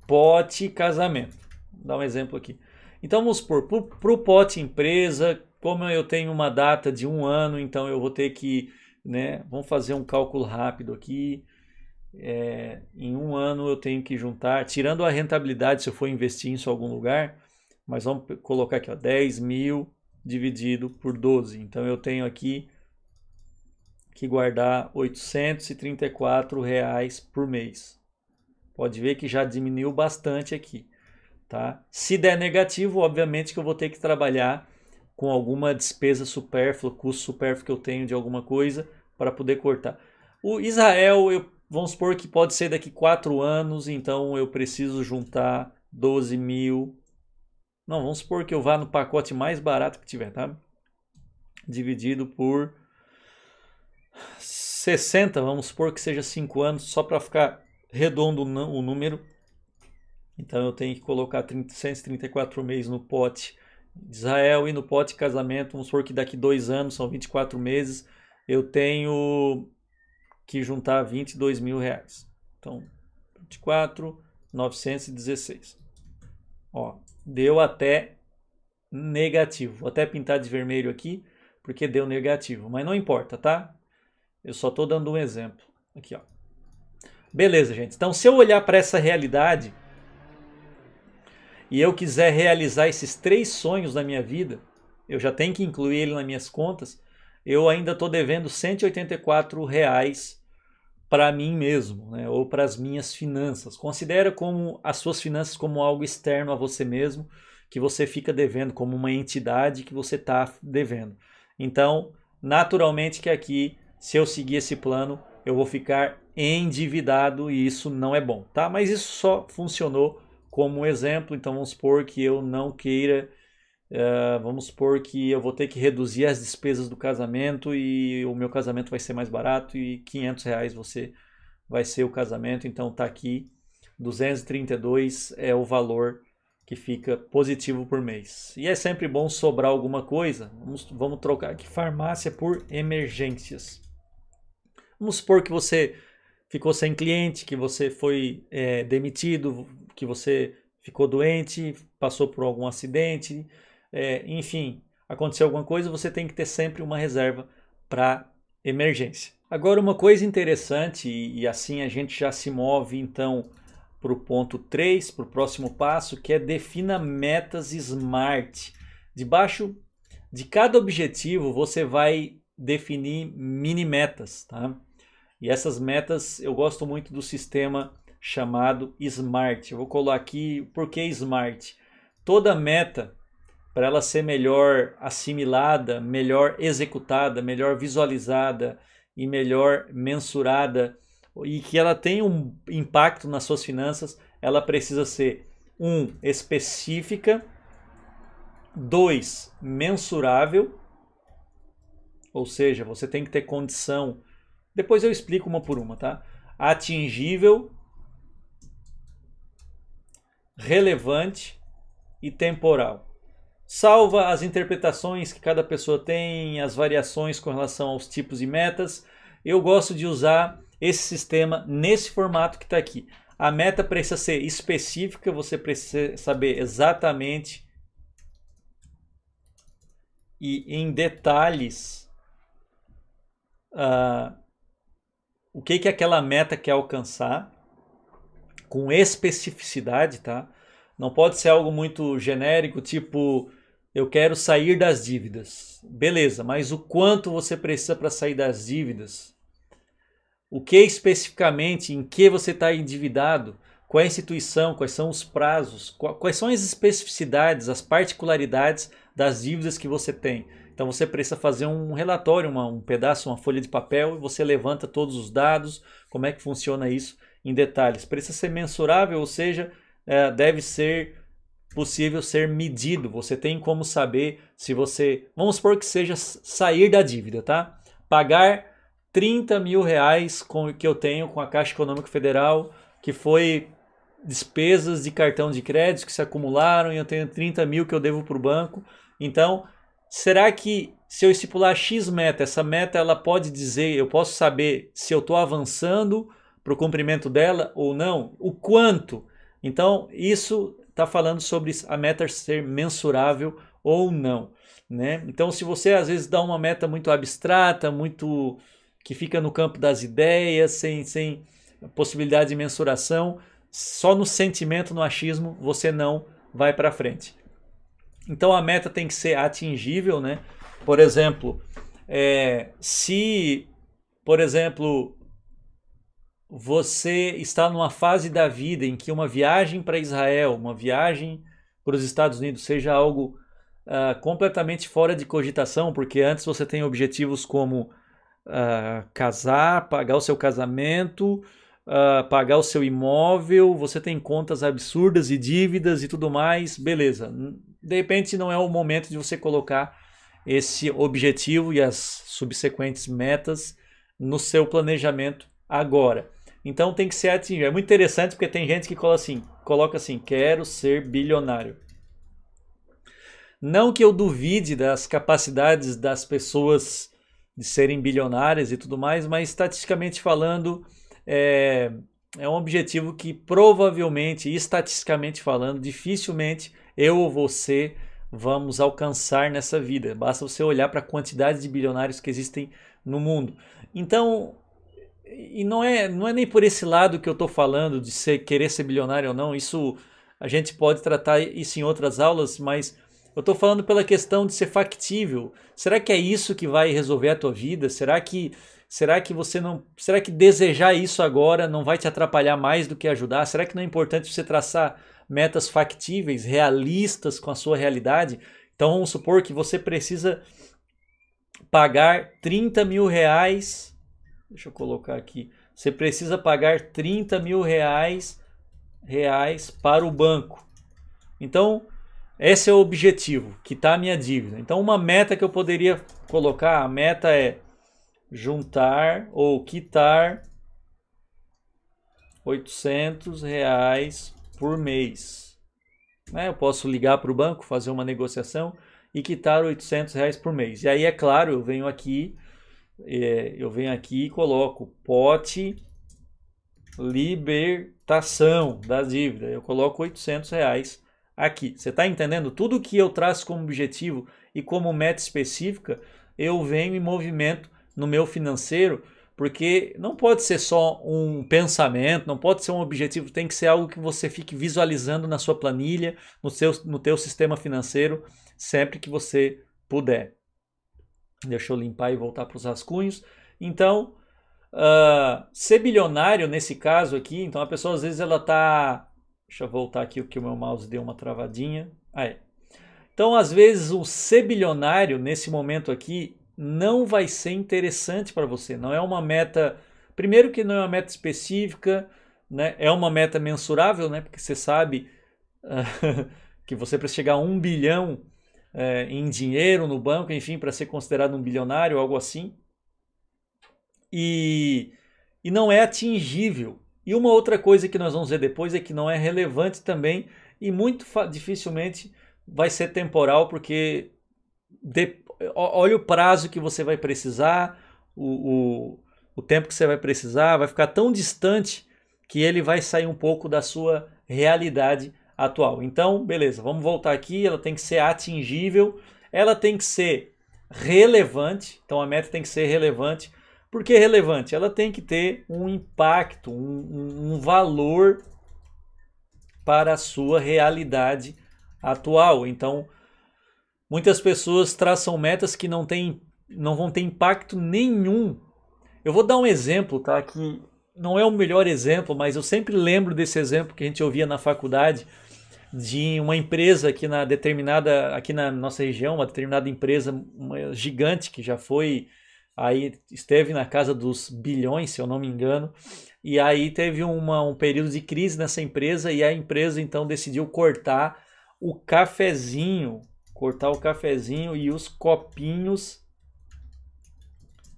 [SPEAKER 1] pote casamento. Vou dar um exemplo aqui. Então, vamos supor, para o pote empresa, como eu tenho uma data de um ano, então eu vou ter que, né, vamos fazer um cálculo rápido aqui. É, em um ano eu tenho que juntar, tirando a rentabilidade se eu for investir isso em algum lugar, mas vamos colocar aqui, ó, 10 mil dividido por 12. Então eu tenho aqui que guardar R$ 834 reais por mês. Pode ver que já diminuiu bastante aqui, tá? Se der negativo, obviamente que eu vou ter que trabalhar com alguma despesa supérflua, custo supérfluo que eu tenho de alguma coisa para poder cortar. O Israel, eu, vamos supor que pode ser daqui 4 anos, então eu preciso juntar 12 mil não, vamos supor que eu vá no pacote mais barato que tiver, tá? Dividido por 60, vamos supor que seja 5 anos, só para ficar redondo o número. Então eu tenho que colocar 30, 134 meses no pote de Israel e no pote de casamento, vamos supor que daqui 2 anos, são 24 meses, eu tenho que juntar 22 mil reais. Então, 24, 916. Ó, deu até negativo. Vou até pintar de vermelho aqui, porque deu negativo, mas não importa, tá? Eu só estou dando um exemplo. Aqui, ó. Beleza, gente. Então, se eu olhar para essa realidade e eu quiser realizar esses três sonhos da minha vida, eu já tenho que incluir ele nas minhas contas, eu ainda estou devendo R$ 184,00 para mim mesmo, né? ou para as minhas finanças. Considera como as suas finanças como algo externo a você mesmo, que você fica devendo, como uma entidade que você está devendo. Então, naturalmente que aqui, se eu seguir esse plano, eu vou ficar endividado e isso não é bom, tá? Mas isso só funcionou como exemplo, então vamos supor que eu não queira ah, vamos supor que eu vou ter que reduzir as despesas do casamento e o meu casamento vai ser mais barato e 500 reais você vai ser o casamento. Então tá aqui 232 é o valor que fica positivo por mês. E é sempre bom sobrar alguma coisa. Vamos, vamos trocar aqui farmácia por emergências. Vamos supor que você ficou sem cliente, que você foi é, demitido, que você ficou doente, passou por algum acidente, é, enfim, acontecer alguma coisa, você tem que ter sempre uma reserva para emergência. Agora, uma coisa interessante, e, e assim a gente já se move então para o ponto 3, para o próximo passo, que é defina metas smart. Debaixo de cada objetivo, você vai definir mini metas, tá? E essas metas, eu gosto muito do sistema chamado SMART. Eu vou colar aqui por que SMART. Toda meta para ela ser melhor assimilada, melhor executada, melhor visualizada e melhor mensurada e que ela tenha um impacto nas suas finanças, ela precisa ser um específica, dois mensurável, ou seja, você tem que ter condição. Depois eu explico uma por uma, tá? Atingível, relevante e temporal salva as interpretações que cada pessoa tem, as variações com relação aos tipos e metas. Eu gosto de usar esse sistema nesse formato que está aqui. A meta precisa ser específica, você precisa saber exatamente e em detalhes uh, o que, que aquela meta quer alcançar, com especificidade, tá? Não pode ser algo muito genérico, tipo eu quero sair das dívidas. Beleza, mas o quanto você precisa para sair das dívidas? O que especificamente, em que você está endividado? Qual é a instituição? Quais são os prazos? Quais são as especificidades, as particularidades das dívidas que você tem? Então você precisa fazer um relatório, uma, um pedaço, uma folha de papel e você levanta todos os dados, como é que funciona isso em detalhes. Precisa ser mensurável, ou seja, é, deve ser possível ser medido. Você tem como saber se você. Vamos supor que seja sair da dívida, tá? Pagar 30 mil reais com, que eu tenho com a Caixa Econômica Federal, que foi despesas de cartão de crédito que se acumularam e eu tenho 30 mil que eu devo para o banco. Então, será que se eu estipular X meta, essa meta ela pode dizer, eu posso saber se eu estou avançando para o cumprimento dela ou não? O quanto? Então, isso está falando sobre a meta ser mensurável ou não. Né? Então, se você às vezes dá uma meta muito abstrata, muito que fica no campo das ideias, sem, sem possibilidade de mensuração, só no sentimento, no achismo, você não vai para frente. Então a meta tem que ser atingível, né? Por exemplo, é, se, por exemplo, você está numa fase da vida em que uma viagem para Israel, uma viagem para os Estados Unidos, seja algo uh, completamente fora de cogitação, porque antes você tem objetivos como uh, casar, pagar o seu casamento, uh, pagar o seu imóvel, você tem contas absurdas e dívidas e tudo mais, beleza. De repente não é o momento de você colocar esse objetivo e as subsequentes metas no seu planejamento agora. Então tem que ser atingível. Assim, é muito interessante porque tem gente que coloca assim, coloca assim: quero ser bilionário. Não que eu duvide das capacidades das pessoas de serem bilionárias e tudo mais, mas estatisticamente falando, é, é um objetivo que provavelmente, estatisticamente falando, dificilmente eu ou você vamos alcançar nessa vida. Basta você olhar para a quantidade de bilionários que existem no mundo. Então, e não é, não é nem por esse lado que eu estou falando de ser, querer ser bilionário ou não, isso a gente pode tratar isso em outras aulas, mas eu estou falando pela questão de ser factível. Será que é isso que vai resolver a tua vida? Será que será que você não, será que desejar isso agora não vai te atrapalhar mais do que ajudar? Será que não é importante você traçar metas factíveis, realistas com a sua realidade? Então vamos supor que você precisa pagar 30 mil reais Deixa eu colocar aqui. Você precisa pagar 30 mil reais, reais para o banco. Então, esse é o objetivo, quitar a minha dívida. Então, uma meta que eu poderia colocar, a meta é juntar ou quitar 800 reais por mês. Né? Eu posso ligar para o banco, fazer uma negociação e quitar 800 reais por mês. E aí, é claro, eu venho aqui é, eu venho aqui e coloco pote libertação da dívida. Eu coloco 800 reais aqui. Você está entendendo? Tudo que eu traço como objetivo e como meta específica, eu venho em movimento no meu financeiro, porque não pode ser só um pensamento, não pode ser um objetivo, tem que ser algo que você fique visualizando na sua planilha, no seu no teu sistema financeiro, sempre que você puder. Deixa eu limpar e voltar para os rascunhos. Então, uh, ser bilionário nesse caso aqui, então a pessoa às vezes ela está, Deixa eu voltar aqui porque o meu mouse deu uma travadinha. Aí. Então, às vezes, o ser bilionário nesse momento aqui não vai ser interessante para você. Não é uma meta. Primeiro, que não é uma meta específica, né? é uma meta mensurável, né? porque você sabe uh, que você, para chegar a um bilhão, é, em dinheiro no banco, enfim, para ser considerado um bilionário, algo assim. E, e não é atingível. E uma outra coisa que nós vamos ver depois é que não é relevante também e muito dificilmente vai ser temporal, porque de, olha o prazo que você vai precisar, o, o, o tempo que você vai precisar, vai ficar tão distante que ele vai sair um pouco da sua realidade atual. Então, beleza, vamos voltar aqui. Ela tem que ser atingível, ela tem que ser relevante. Então, a meta tem que ser relevante. Por que relevante? Ela tem que ter um impacto, um, um valor para a sua realidade atual. Então, muitas pessoas traçam metas que não, tem, não vão ter impacto nenhum. Eu vou dar um exemplo, tá? Que não é o melhor exemplo, mas eu sempre lembro desse exemplo que a gente ouvia na faculdade de uma empresa aqui na determinada aqui na nossa região, uma determinada empresa uma gigante que já foi aí esteve na casa dos bilhões, se eu não me engano, e aí teve uma, um período de crise nessa empresa e a empresa então decidiu cortar o cafezinho, cortar o cafezinho e os copinhos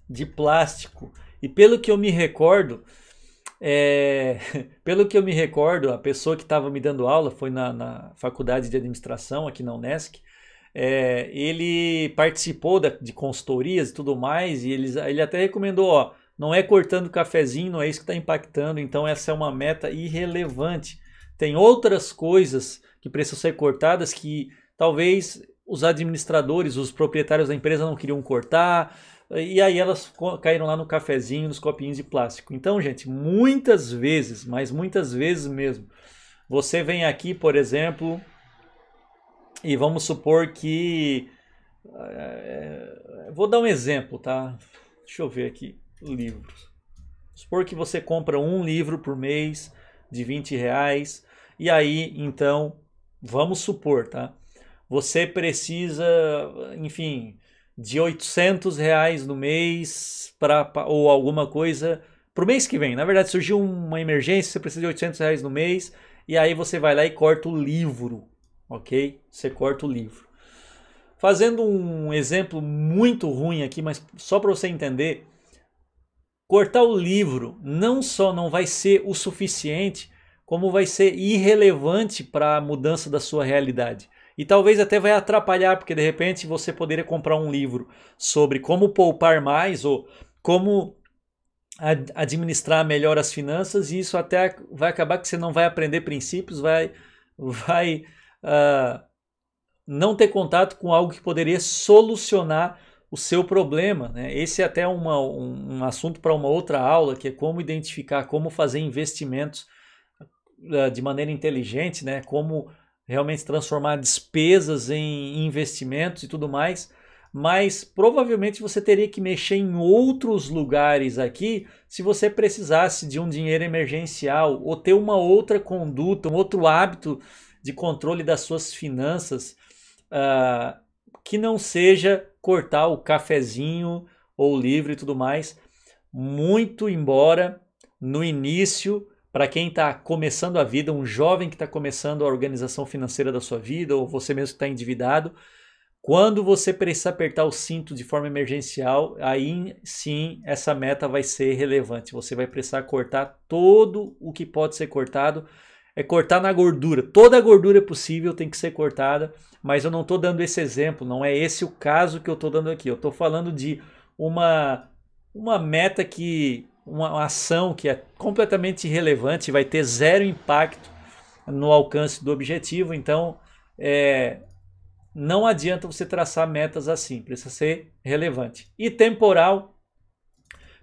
[SPEAKER 1] de plástico. E pelo que eu me recordo, é, pelo que eu me recordo, a pessoa que estava me dando aula foi na, na, faculdade de administração aqui na Unesc. É, ele participou da, de consultorias e tudo mais, e eles, ele até recomendou: ó, não é cortando cafezinho, não é isso que está impactando, então essa é uma meta irrelevante. Tem outras coisas que precisam ser cortadas que talvez os administradores, os proprietários da empresa não queriam cortar, e aí elas caíram lá no cafezinho, nos copinhos de plástico. Então, gente, muitas vezes, mas muitas vezes mesmo, você vem aqui, por exemplo, e vamos supor que. É, vou dar um exemplo, tá? Deixa eu ver aqui. Livros. Supor que você compra um livro por mês de 20 reais. E aí, então, vamos supor, tá? Você precisa, enfim, de 800 reais no mês pra, ou alguma coisa para o mês que vem. Na verdade, surgiu uma emergência, você precisa de 800 reais no mês, e aí você vai lá e corta o livro, ok? Você corta o livro. Fazendo um exemplo muito ruim aqui, mas só para você entender, cortar o livro não só não vai ser o suficiente, como vai ser irrelevante para a mudança da sua realidade. E talvez até vai atrapalhar, porque de repente você poderia comprar um livro sobre como poupar mais ou como administrar melhor as finanças e isso até vai acabar que você não vai aprender princípios, vai, vai uh, não ter contato com algo que poderia solucionar o seu problema. Né? Esse é até uma, um, um assunto para uma outra aula, que é como identificar, como fazer investimentos uh, de maneira inteligente, né? como realmente transformar despesas em investimentos e tudo mais, mas provavelmente você teria que mexer em outros lugares aqui se você precisasse de um dinheiro emergencial ou ter uma outra conduta, um outro hábito de controle das suas finanças uh, que não seja cortar o cafezinho ou o livro e tudo mais. Muito embora no início para quem está começando a vida, um jovem que está começando a organização financeira da sua vida, ou você mesmo está endividado, quando você precisar apertar o cinto de forma emergencial, aí sim essa meta vai ser relevante. Você vai precisar cortar todo o que pode ser cortado. É cortar na gordura. Toda a gordura possível tem que ser cortada, mas eu não estou dando esse exemplo, não é esse o caso que eu estou dando aqui. Eu estou falando de uma, uma meta que uma ação que é completamente irrelevante, vai ter zero impacto no alcance do objetivo. Então, é, não adianta você traçar metas assim, precisa ser relevante. E temporal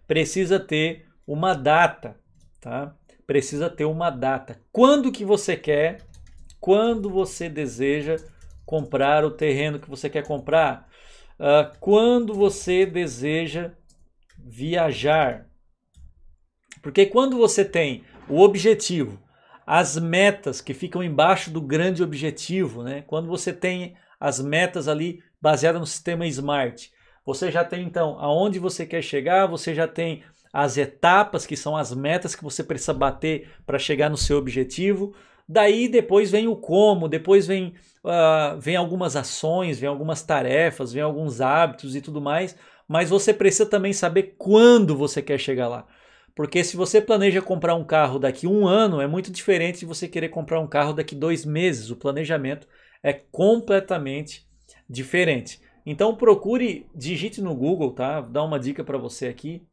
[SPEAKER 1] precisa ter uma data, tá? Precisa ter uma data. Quando que você quer, quando você deseja comprar o terreno que você quer comprar, uh, quando você deseja viajar, porque quando você tem o objetivo, as metas que ficam embaixo do grande objetivo, né? Quando você tem as metas ali baseadas no sistema SMART, você já tem então aonde você quer chegar, você já tem as etapas que são as metas que você precisa bater para chegar no seu objetivo. Daí depois vem o como, depois vem, uh, vem algumas ações, vem algumas tarefas, vem alguns hábitos e tudo mais. Mas você precisa também saber quando você quer chegar lá. Porque se você planeja comprar um carro daqui um ano, é muito diferente de você querer comprar um carro daqui dois meses. O planejamento é completamente diferente. Então procure, digite no Google, tá? Vou dar uma dica para você aqui.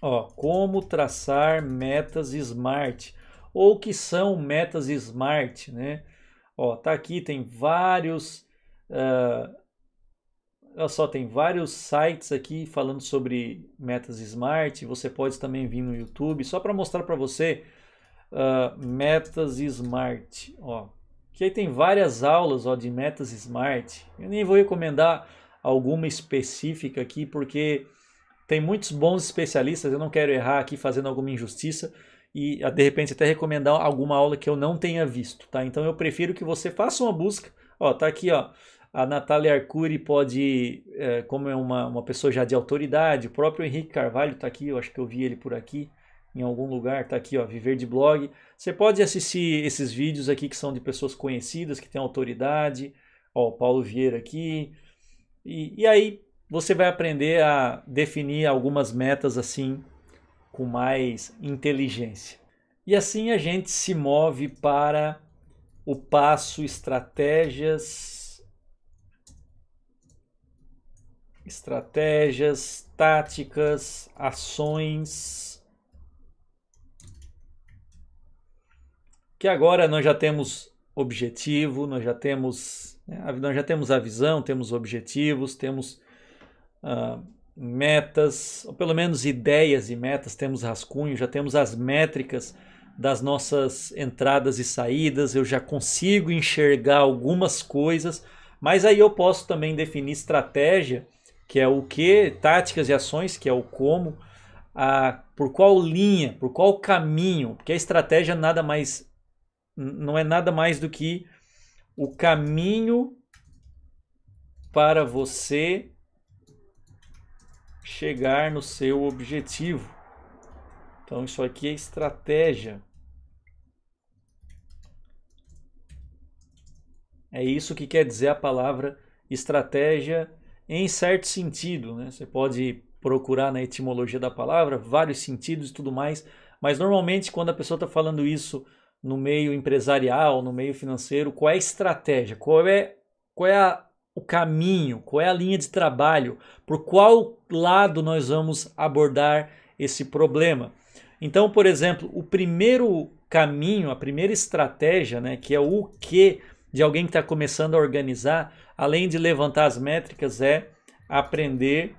[SPEAKER 1] Ó, como traçar metas smart ou que são metas smart, né? Ó, tá aqui tem vários uh, Olha só, tem vários sites aqui falando sobre metas smart. Você pode também vir no YouTube, só para mostrar para você uh, metas smart. Ó, que aí tem várias aulas ó, de metas smart. Eu nem vou recomendar alguma específica aqui, porque tem muitos bons especialistas. Eu não quero errar aqui fazendo alguma injustiça e ah, de repente até recomendar alguma aula que eu não tenha visto, tá? Então eu prefiro que você faça uma busca. Ó, tá aqui, ó a Natália Arcuri pode, é, como é uma, uma pessoa já de autoridade, o próprio Henrique Carvalho está aqui, eu acho que eu vi ele por aqui, em algum lugar, está aqui, ó, Viver de Blog. Você pode assistir esses vídeos aqui que são de pessoas conhecidas, que têm autoridade, ó, o Paulo Vieira aqui. E, e aí você vai aprender a definir algumas metas assim, com mais inteligência. E assim a gente se move para o passo estratégias estratégias, táticas, ações. Que agora nós já temos objetivo, nós já temos, né, nós já temos a visão, temos objetivos, temos uh, metas, ou pelo menos ideias e metas, temos rascunho, já temos as métricas das nossas entradas e saídas, eu já consigo enxergar algumas coisas, mas aí eu posso também definir estratégia que é o que, táticas e ações, que é o como, a, por qual linha, por qual caminho, porque a estratégia nada mais não é nada mais do que o caminho para você chegar no seu objetivo. Então isso aqui é estratégia. É isso que quer dizer a palavra estratégia em certo sentido. Né? Você pode procurar na etimologia da palavra vários sentidos e tudo mais, mas normalmente quando a pessoa está falando isso no meio empresarial, no meio financeiro, qual é a estratégia, qual é, qual é a, o caminho, qual é a linha de trabalho, por qual lado nós vamos abordar esse problema. Então, por exemplo, o primeiro caminho, a primeira estratégia, né, que é o que de alguém que está começando a organizar, além de levantar as métricas, é aprender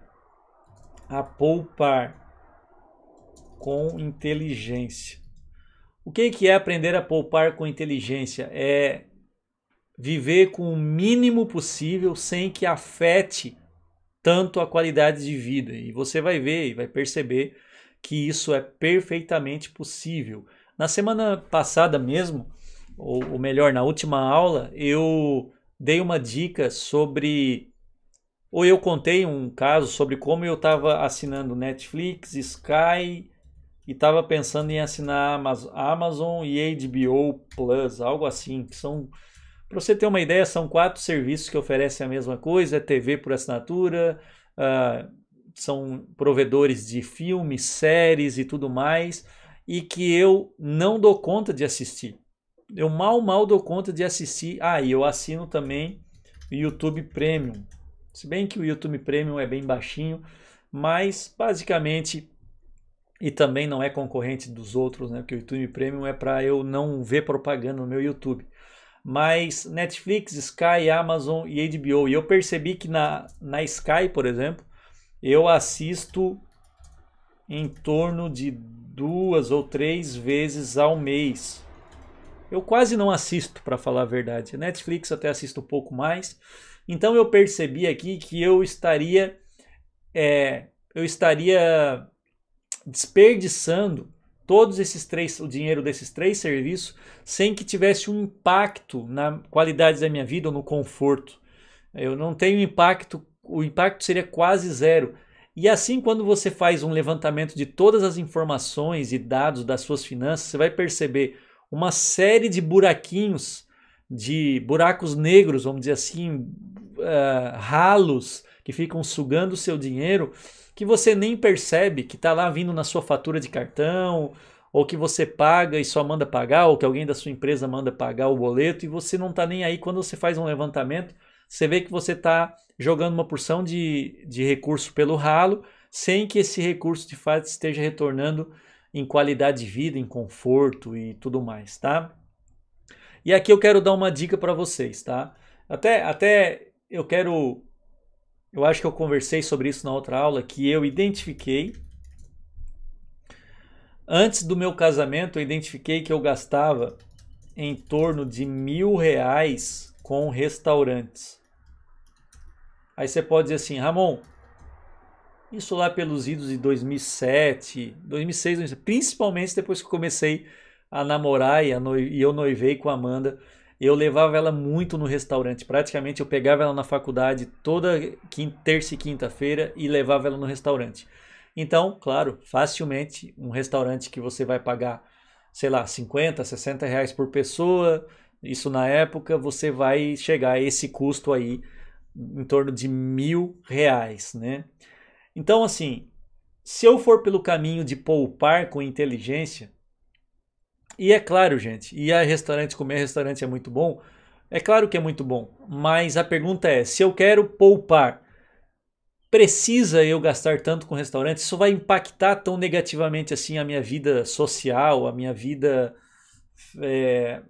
[SPEAKER 1] a poupar com inteligência. O que, que é aprender a poupar com inteligência? É viver com o mínimo possível sem que afete tanto a qualidade de vida. E você vai ver e vai perceber que isso é perfeitamente possível. Na semana passada mesmo, ou, ou melhor, na última aula, eu dei uma dica sobre. Ou eu contei um caso sobre como eu estava assinando Netflix, Sky e estava pensando em assinar Amazon e HBO Plus, algo assim, que são para você ter uma ideia, são quatro serviços que oferecem a mesma coisa: é TV por assinatura, uh, são provedores de filmes, séries e tudo mais, e que eu não dou conta de assistir eu mal, mal dou conta de assistir. Ah, e eu assino também o YouTube Premium. Se bem que o YouTube Premium é bem baixinho, mas basicamente e também não é concorrente dos outros, né? Porque o YouTube Premium é para eu não ver propaganda no meu YouTube. Mas Netflix, Sky, Amazon e HBO. E eu percebi que na, na Sky, por exemplo, eu assisto em torno de duas ou três vezes ao mês. Eu quase não assisto, para falar a verdade. Netflix até assisto um pouco mais. Então eu percebi aqui que eu estaria é, eu estaria desperdiçando todos esses três, o dinheiro desses três serviços, sem que tivesse um impacto na qualidade da minha vida ou no conforto. Eu não tenho impacto, o impacto seria quase zero. E assim, quando você faz um levantamento de todas as informações e dados das suas finanças, você vai perceber uma série de buraquinhos, de buracos negros, vamos dizer assim, uh, ralos, que ficam sugando o seu dinheiro, que você nem percebe que está lá vindo na sua fatura de cartão, ou que você paga e só manda pagar, ou que alguém da sua empresa manda pagar o boleto e você não está nem aí. Quando você faz um levantamento, você vê que você está jogando uma porção de, de recurso pelo ralo, sem que esse recurso de fato esteja retornando em qualidade de vida, em conforto e tudo mais, tá? E aqui eu quero dar uma dica para vocês, tá? Até, até eu quero. Eu acho que eu conversei sobre isso na outra aula, que eu identifiquei. Antes do meu casamento, eu identifiquei que eu gastava em torno de mil reais com restaurantes. Aí você pode dizer assim, Ramon, isso lá pelos idos de 2007, 2006, 2007, principalmente depois que comecei a namorar e, a e eu noivei com a Amanda. Eu levava ela muito no restaurante. Praticamente eu pegava ela na faculdade toda quinta, terça e quinta-feira e levava ela no restaurante. Então, claro, facilmente um restaurante que você vai pagar, sei lá, 50, 60 reais por pessoa, isso na época, você vai chegar a esse custo aí em torno de mil reais, né? Então, assim, se eu for pelo caminho de poupar com inteligência, e é claro, gente, ir a restaurante, comer restaurante é muito bom, é claro que é muito bom, mas a pergunta é: se eu quero poupar, precisa eu gastar tanto com restaurante? Isso vai impactar tão negativamente assim a minha vida social, a minha vida. É,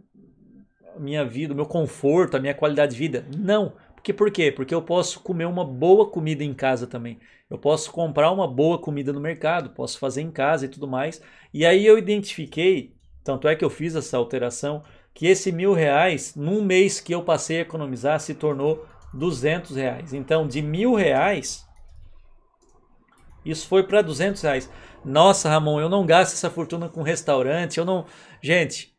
[SPEAKER 1] minha vida, o meu conforto, a minha qualidade de vida? Não. Porque, por quê? Porque eu posso comer uma boa comida em casa também eu posso comprar uma boa comida no mercado, posso fazer em casa e tudo mais. E aí eu identifiquei, tanto é que eu fiz essa alteração, que esse mil reais, num mês que eu passei a economizar, se tornou 200 reais. Então, de mil reais, isso foi para 200 reais. Nossa, Ramon, eu não gasto essa fortuna com restaurante, eu não... Gente,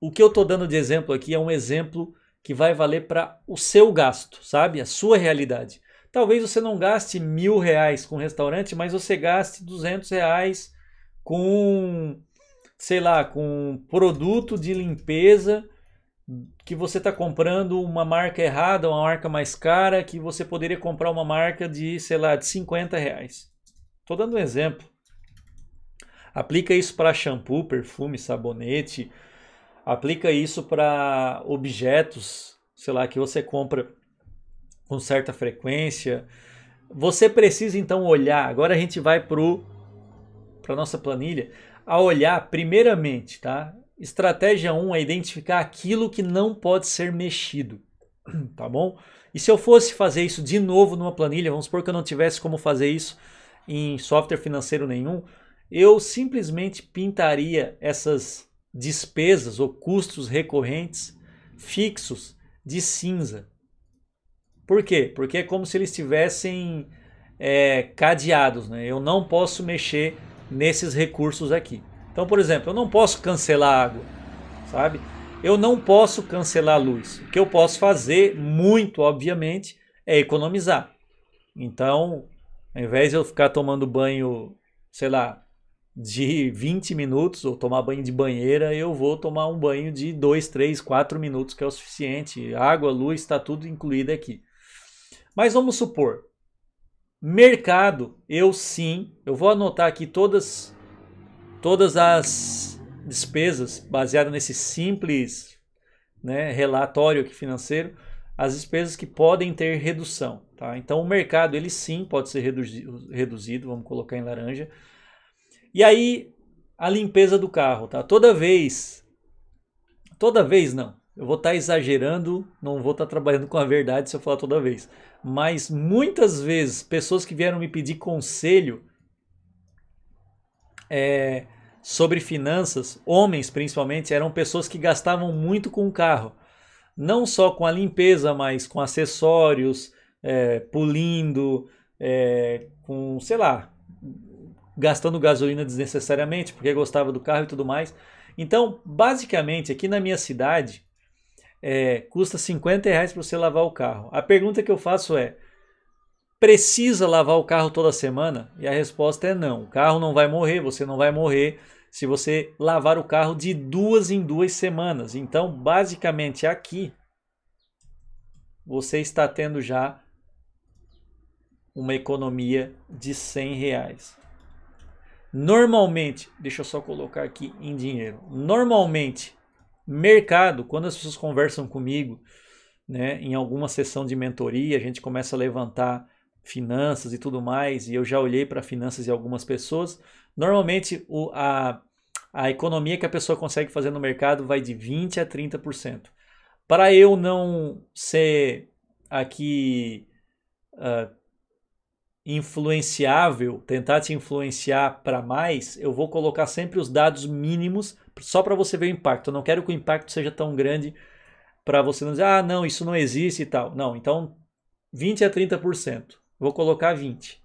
[SPEAKER 1] o que eu estou dando de exemplo aqui é um exemplo que vai valer para o seu gasto, sabe? A sua realidade. Talvez você não gaste mil reais com restaurante, mas você gaste 200 reais com, sei lá, com produto de limpeza que você está comprando uma marca errada, uma marca mais cara, que você poderia comprar uma marca de, sei lá, de 50 reais. Estou dando um exemplo. Aplica isso para shampoo, perfume, sabonete. Aplica isso para objetos, sei lá, que você compra com certa frequência. Você precisa então olhar. Agora a gente vai para a nossa planilha a olhar primeiramente, tá? Estratégia 1 é identificar aquilo que não pode ser mexido, tá bom? E se eu fosse fazer isso de novo numa planilha, vamos supor que eu não tivesse como fazer isso em software financeiro nenhum, eu simplesmente pintaria essas despesas ou custos recorrentes fixos de cinza. Por quê? Porque é como se eles estivessem é, cadeados. Né? Eu não posso mexer nesses recursos aqui. Então, por exemplo, eu não posso cancelar a água, sabe? Eu não posso cancelar a luz. O que eu posso fazer, muito obviamente, é economizar. Então, ao invés de eu ficar tomando banho, sei lá, de 20 minutos ou tomar banho de banheira, eu vou tomar um banho de 2, 3, 4 minutos, que é o suficiente. Água, luz, está tudo incluído aqui. Mas vamos supor, mercado, eu sim, eu vou anotar aqui todas, todas as despesas baseadas nesse simples né, relatório aqui financeiro, as despesas que podem ter redução. Tá? Então o mercado, ele sim pode ser reduzido, reduzido, vamos colocar em laranja. E aí a limpeza do carro, tá? Toda vez, toda vez não, eu vou estar tá exagerando, não vou estar tá trabalhando com a verdade se eu falar toda vez mas muitas vezes pessoas que vieram me pedir conselho é, sobre finanças, homens principalmente, eram pessoas que gastavam muito com o carro. Não só com a limpeza, mas com acessórios, é, pulindo, é, com, sei lá, gastando gasolina desnecessariamente porque gostava do carro e tudo mais. Então, basicamente, aqui na minha cidade, é, custa 50 reais para você lavar o carro. A pergunta que eu faço é: precisa lavar o carro toda semana? E a resposta é não. O carro não vai morrer, você não vai morrer se você lavar o carro de duas em duas semanas. Então, basicamente aqui você está tendo já uma economia de 100 reais. Normalmente, deixa eu só colocar aqui em dinheiro. Normalmente, Mercado, quando as pessoas conversam comigo, né, em alguma sessão de mentoria, a gente começa a levantar finanças e tudo mais, e eu já olhei para finanças de algumas pessoas. Normalmente o, a, a economia que a pessoa consegue fazer no mercado vai de 20 a 30%. Para eu não ser aqui uh, influenciável, tentar te influenciar para mais, eu vou colocar sempre os dados mínimos só para você ver o impacto. Eu não quero que o impacto seja tão grande para você não dizer, ah, não, isso não existe e tal. Não, então 20 a 30%. Vou colocar 20.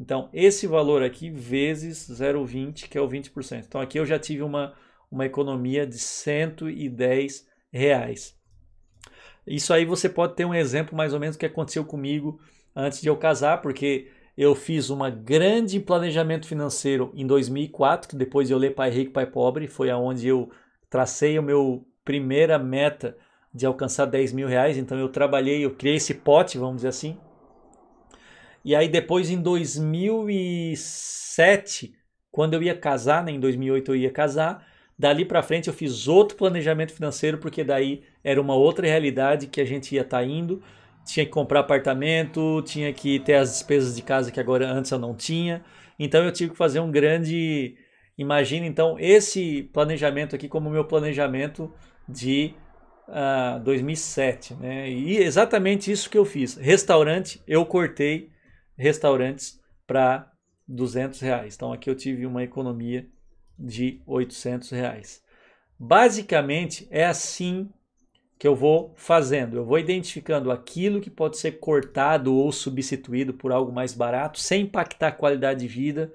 [SPEAKER 1] Então, esse valor aqui vezes 0,20, que é o 20%. Então, aqui eu já tive uma, uma economia de 110 reais. Isso aí você pode ter um exemplo mais ou menos que aconteceu comigo antes de eu casar, porque eu fiz um grande planejamento financeiro em 2004, que depois eu ler Pai Rico, Pai Pobre, foi aonde eu tracei o meu primeira meta de alcançar 10 mil reais, então eu trabalhei, eu criei esse pote, vamos dizer assim. E aí depois em 2007, quando eu ia casar, né, em 2008 eu ia casar, dali para frente eu fiz outro planejamento financeiro, porque daí era uma outra realidade que a gente ia estar tá indo, tinha que comprar apartamento, tinha que ter as despesas de casa que agora antes eu não tinha. Então eu tive que fazer um grande. Imagina então esse planejamento aqui como meu planejamento de uh, ah, 2007, né? E exatamente isso que eu fiz. Restaurante, eu cortei restaurantes para 200 reais. Então aqui eu tive uma economia de 800 reais. Basicamente é assim que eu vou fazendo. Eu vou identificando aquilo que pode ser cortado ou substituído por algo mais barato, sem impactar a qualidade de vida,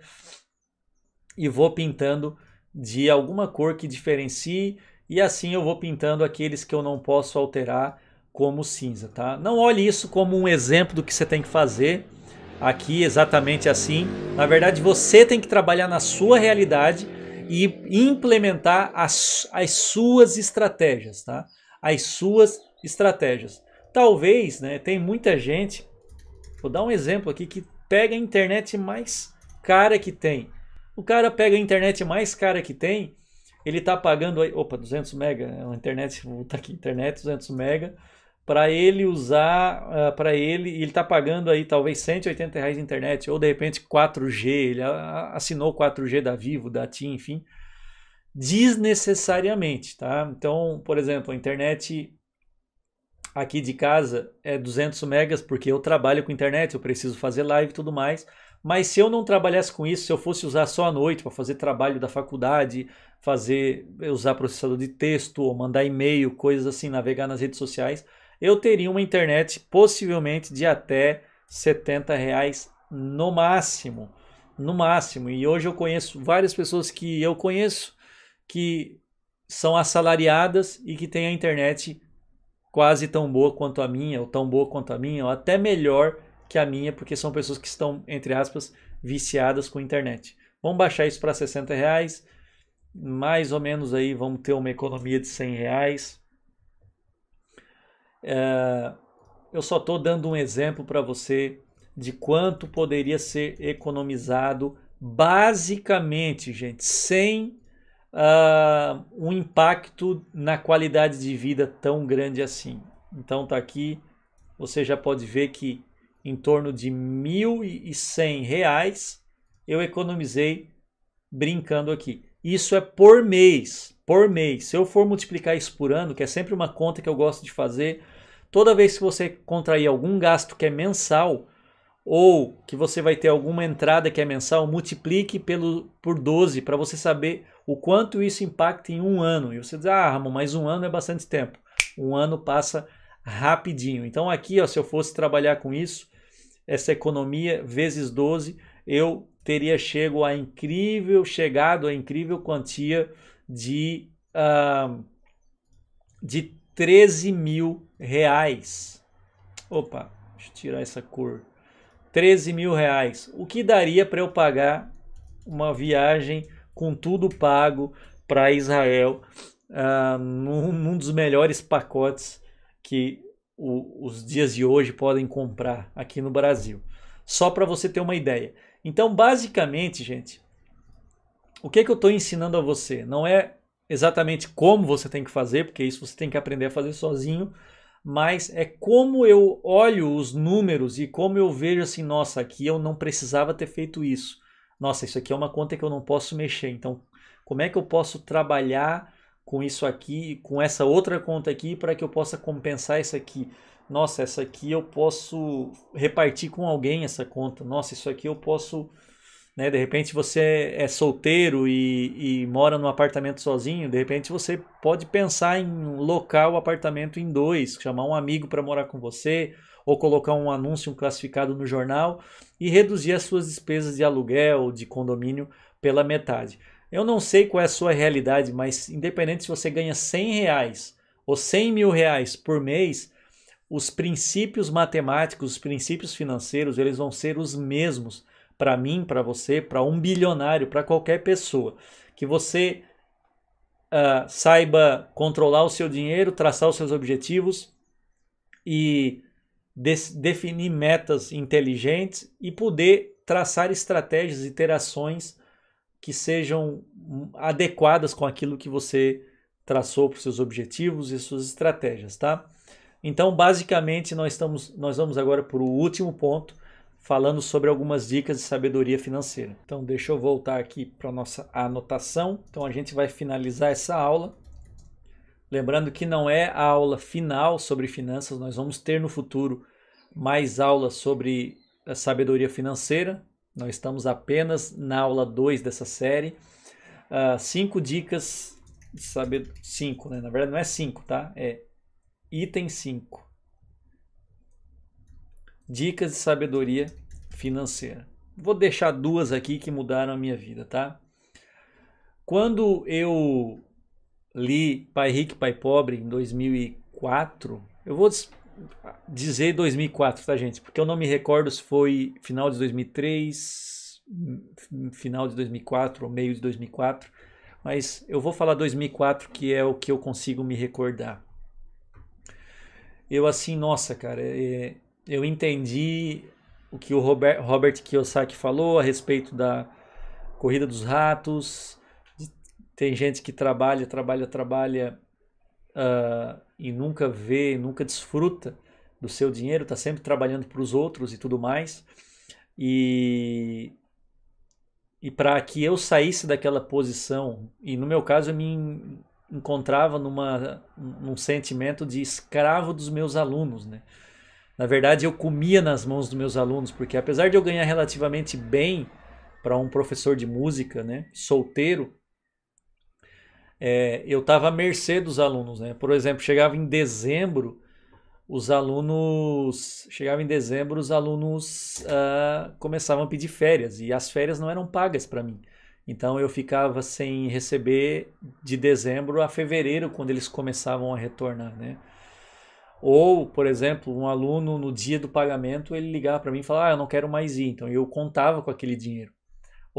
[SPEAKER 1] e vou pintando de alguma cor que diferencie, e assim eu vou pintando aqueles que eu não posso alterar como cinza, tá? Não olhe isso como um exemplo do que você tem que fazer aqui exatamente assim. Na verdade, você tem que trabalhar na sua realidade e implementar as, as suas estratégias, tá? as suas estratégias. Talvez, né, tem muita gente, vou dar um exemplo aqui, que pega a internet mais cara que tem. O cara pega a internet mais cara que tem, ele está pagando, opa, 200 mega, é uma internet, tá aqui, internet 200 mega, para ele usar, ah, para ele, ele está pagando aí talvez 180 reais de internet, ou de repente 4G, ele assinou 4G da Vivo, da TIM, enfim, desnecessariamente, tá? Então, por exemplo, a internet aqui de casa é 200 megas porque eu trabalho com internet, eu preciso fazer live e tudo mais. Mas se eu não trabalhasse com isso, se eu fosse usar só à noite para fazer trabalho da faculdade, fazer usar processador de texto ou mandar e-mail, coisas assim, navegar nas redes sociais, eu teria uma internet possivelmente de até 70 reais no máximo, no máximo. E hoje eu conheço várias pessoas que eu conheço que são assalariadas e que têm a internet quase tão boa quanto a minha, ou tão boa quanto a minha, ou até melhor que a minha, porque são pessoas que estão, entre aspas, viciadas com internet. Vamos baixar isso para 60 reais, mais ou menos aí vamos ter uma economia de 100 reais. É, eu só estou dando um exemplo para você de quanto poderia ser economizado basicamente, gente, sem uh, um impacto na qualidade de vida tão grande assim. Então tá aqui, você já pode ver que em torno de R$ 1.100 eu economizei brincando aqui. Isso é por mês, por mês. Se eu for multiplicar isso por ano, que é sempre uma conta que eu gosto de fazer, toda vez que você contrair algum gasto que é mensal ou que você vai ter alguma entrada que é mensal, multiplique pelo por 12 para você saber o quanto isso impacta em um ano. E você diz, ah, Ramon, mas um ano é bastante tempo. Um ano passa rapidinho. Então, aqui, ó, se eu fosse trabalhar com isso, essa economia vezes 12, eu teria chego a incrível, chegado a incrível quantia de, uh, de 13 mil reais. Opa, deixa eu tirar essa cor. 13 mil reais. O que daria para eu pagar uma viagem com tudo pago para Israel, uh, num, num, dos melhores pacotes que o, os dias de hoje podem comprar aqui no Brasil. Só para você ter uma ideia. Então, basicamente, gente, o que, é que eu estou ensinando a você? Não é exatamente como você tem que fazer, porque isso você tem que aprender a fazer sozinho, mas é como eu olho os números e como eu vejo assim, nossa, aqui eu não precisava ter feito isso nossa, isso aqui é uma conta que eu não posso mexer. Então, como é que eu posso trabalhar com isso aqui, com essa outra conta aqui, para que eu possa compensar isso aqui? Nossa, essa aqui eu posso repartir com alguém essa conta. Nossa, isso aqui eu posso. Né? De repente você é solteiro e, e mora num apartamento sozinho. De repente você pode pensar em locar o apartamento em dois, chamar um amigo para morar com você ou colocar um anúncio, um classificado no jornal e reduzir as suas despesas de aluguel, ou de condomínio pela metade. Eu não sei qual é a sua realidade, mas independente se você ganha 100 reais ou 100 mil reais por mês, os princípios matemáticos, os princípios financeiros, eles vão ser os mesmos para mim, para você, para um bilionário, para qualquer pessoa. Que você uh, saiba controlar o seu dinheiro, traçar os seus objetivos e de definir metas inteligentes e poder traçar estratégias e ter ações que sejam hum, adequadas com aquilo que você traçou para os seus objetivos e suas estratégias, tá? Então, basicamente, nós estamos, nós vamos agora para o último ponto, falando sobre algumas dicas de sabedoria financeira. Então, deixa eu voltar aqui para nossa anotação. Então, a gente vai finalizar essa aula Lembrando que não é a aula final sobre finanças, nós vamos ter no futuro mais aulas sobre a sabedoria financeira. Nós estamos apenas na aula 2 dessa série. Uh, cinco dicas de saber. Cinco, né? Na verdade, não é cinco, tá? É item 5. Dicas de sabedoria financeira. Vou deixar duas aqui que mudaram a minha vida, tá? Quando eu li Pai Rico Pai Pobre em 2004. Eu vou dizer 2004, tá, gente? Porque eu não me recordo se foi final de 2003, hum, final de 2004 ou meio de 2004. Mas eu vou falar 2004, que é o que eu consigo me recordar. Eu, assim, nossa, cara, é, eu entendi o que o Robert, Robert Kiyosaki falou a respeito da corrida dos ratos, tem gente que trabalha, trabalha, trabalha uh, e nunca vê, nunca desfruta do seu dinheiro, está sempre trabalhando para os outros e tudo mais. E, e para que eu saísse daquela posição, e no meu caso eu me encontrava numa, num sentimento de escravo dos meus alunos, né? Na verdade, eu comia nas mãos dos meus alunos, porque apesar de eu ganhar relativamente bem para um professor de música, né, solteiro, é, eu estava à mercê dos alunos. Né? Por exemplo, chegava em dezembro, os alunos. Chegava em dezembro, os alunos uh, começavam a pedir férias e as férias não eram pagas para mim. Então eu ficava sem receber de dezembro a fevereiro, quando eles começavam a retornar. Né? Ou, por exemplo, um aluno no dia do pagamento ele ligava para mim e falava: ah, eu não quero mais ir. Então eu contava com aquele dinheiro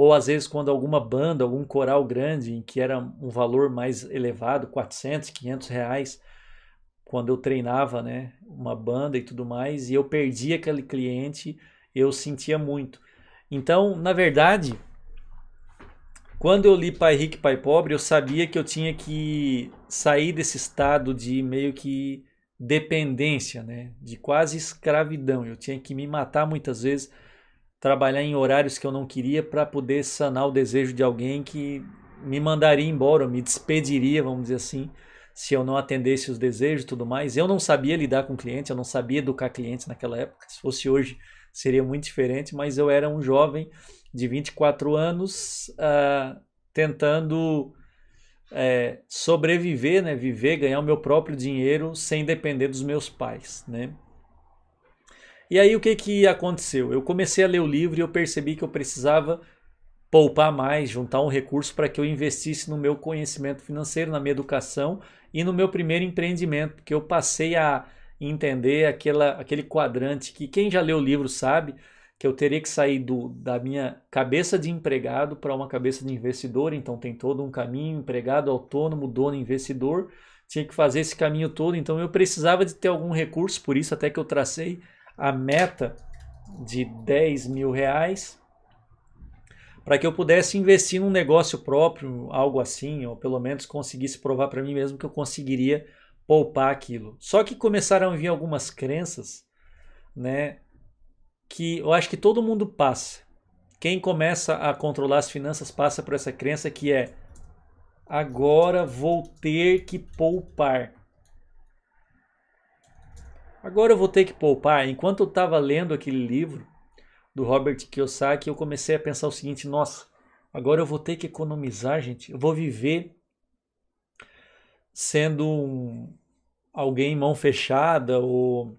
[SPEAKER 1] ou às vezes quando alguma banda, algum coral grande, em que era um valor mais elevado, 400, 500 reais, quando eu treinava, né, uma banda e tudo mais, e eu perdia aquele cliente, eu sentia muito. Então, na verdade, quando eu li Pai Rico Pai Pobre, eu sabia que eu tinha que sair desse estado de meio que dependência, né? De quase escravidão. Eu tinha que me matar muitas vezes trabalhar em horários que eu não queria para poder sanar o desejo de alguém que me mandaria embora, me despediria, vamos dizer assim, se eu não atendesse os desejos e tudo mais. Eu não sabia lidar com clientes, eu não sabia educar clientes naquela época. Se fosse hoje, seria muito diferente, mas eu era um jovem de 24 anos uh, tentando é, sobreviver, né? viver, ganhar o meu próprio dinheiro sem depender dos meus pais. Né? E aí o que, que aconteceu? Eu comecei a ler o livro e eu percebi que eu precisava poupar mais, juntar um recurso para que eu investisse no meu conhecimento financeiro, na minha educação e no meu primeiro empreendimento, porque eu passei a entender aquela, aquele quadrante que quem já leu o livro sabe que eu teria que sair do, da minha cabeça de empregado para uma cabeça de investidor, então tem todo um caminho, empregado, autônomo, dono, investidor, tinha que fazer esse caminho todo, então eu precisava de ter algum recurso, por isso até que eu tracei a meta de 10 mil reais para que eu pudesse investir num negócio próprio, algo assim, ou pelo menos conseguisse provar para mim mesmo que eu conseguiria poupar aquilo. Só que começaram a vir algumas crenças, né, que eu acho que todo mundo passa. Quem começa a controlar as finanças passa por essa crença que é agora vou ter que poupar. Agora eu vou ter que poupar. Enquanto eu estava lendo aquele livro do Robert Kiyosaki, eu comecei a pensar o seguinte: nossa, agora eu vou ter que economizar, gente. Eu vou viver sendo um, alguém mão fechada ou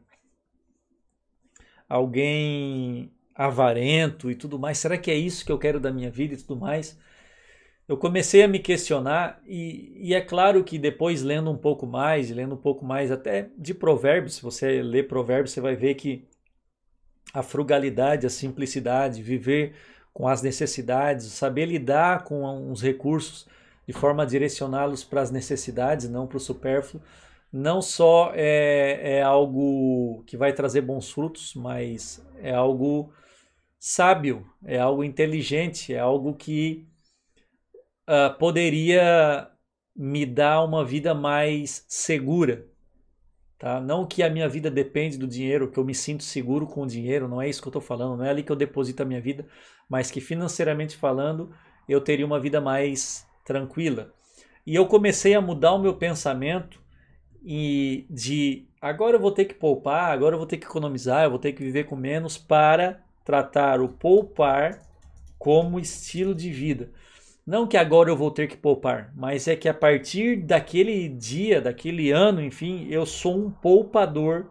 [SPEAKER 1] alguém avarento e tudo mais. Será que é isso que eu quero da minha vida e tudo mais? eu comecei a me questionar, e, e, é claro que depois lendo um pouco mais, lendo um pouco mais até de provérbios, se você ler provérbios, você vai ver que a frugalidade, a simplicidade, viver com as necessidades, saber lidar com os recursos de forma a direcioná-los para as necessidades, não para o supérfluo, não só é, é algo que vai trazer bons frutos, mas é algo sábio, é algo inteligente, é algo que uh, poderia me dar uma vida mais segura. Tá? Não que a minha vida depende do dinheiro, que eu me sinto seguro com o dinheiro, não é isso que eu estou falando, não é ali que eu deposito a minha vida, mas que financeiramente falando eu teria uma vida mais tranquila. E eu comecei a mudar o meu pensamento e de agora eu vou ter que poupar, agora eu vou ter que economizar, eu vou ter que viver com menos para tratar o poupar como estilo de vida. Não que agora eu vou ter que poupar, mas é que a partir daquele dia, daquele ano, enfim, eu sou um poupador.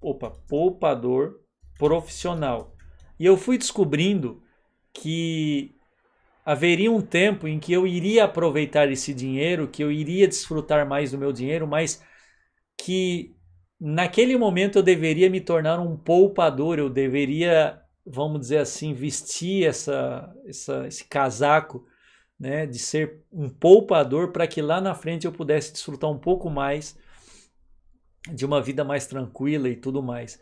[SPEAKER 1] Opa, poupador profissional. E eu fui descobrindo que haveria um tempo em que eu iria aproveitar esse dinheiro, que eu iria desfrutar mais do meu dinheiro, mas que naquele momento eu deveria me tornar um poupador, eu deveria vamos dizer assim, vestir essa, essa, esse casaco né, de ser um poupador para que lá na frente eu pudesse desfrutar um pouco mais de uma vida mais tranquila e tudo mais.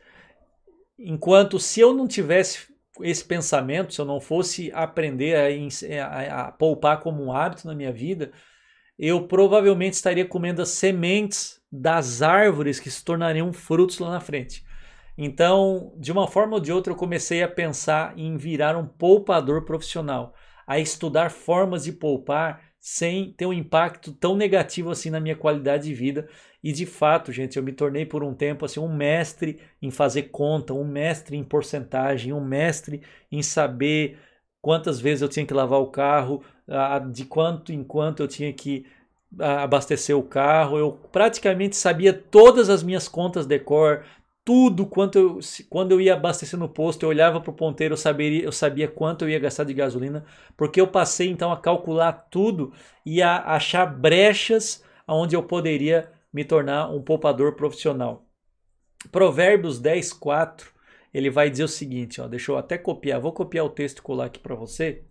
[SPEAKER 1] Enquanto se eu não tivesse esse pensamento, se eu não fosse aprender a, a, a poupar como um hábito na minha vida, eu provavelmente estaria comendo as sementes das árvores que se tornariam frutos lá na frente. Então, de uma forma ou de outra, eu comecei a pensar em virar um poupador profissional, a estudar formas de poupar sem ter um impacto tão negativo assim na minha qualidade de vida. E de fato, gente, eu me tornei por um tempo assim um mestre em fazer conta, um mestre em porcentagem, um mestre em saber quantas vezes eu tinha que lavar o carro, de quanto em quanto eu tinha que abastecer o carro. Eu praticamente sabia todas as minhas contas de cor, tudo quanto eu, quando eu ia abastecer no posto, eu olhava para o ponteiro, eu sabia, eu sabia quanto eu ia gastar de gasolina, porque eu passei então a calcular tudo e a achar brechas onde eu poderia me tornar um poupador profissional. Provérbios 10, 4, ele vai dizer o seguinte, ó, deixa eu até copiar, vou copiar o texto e colar aqui para você.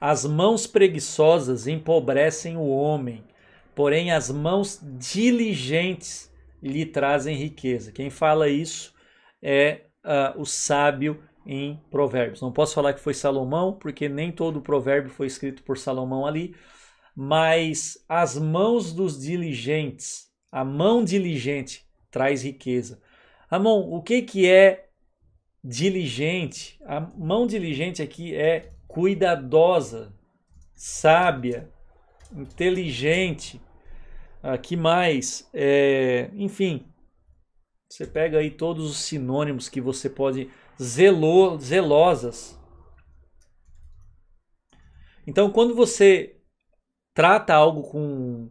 [SPEAKER 1] As mãos preguiçosas empobrecem o homem, porém as mãos diligentes lhe trazem riqueza. Quem fala isso é uh, o sábio em Provérbios. Não posso falar que foi Salomão, porque nem todo o provérbio foi escrito por Salomão ali, mas as mãos dos diligentes, a mão diligente traz riqueza. Ramon, o que, que é diligente? A mão diligente aqui é cuidadosa, sábia, inteligente, ah, mais? É, enfim, você pega aí todos os sinônimos que você pode zelo, zelosas. Então, quando você trata algo com,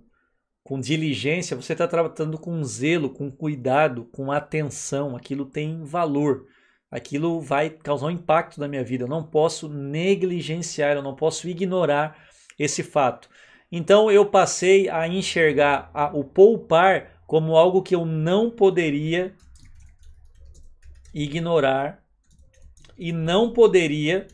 [SPEAKER 1] com diligência, você está tratando com zelo, com cuidado, com atenção. Aquilo tem valor. Aquilo vai causar um impacto na minha vida. Eu não posso negligenciar, eu não posso ignorar esse fato. Então eu passei a enxergar a, o poupar como algo que eu não poderia ignorar e não poderia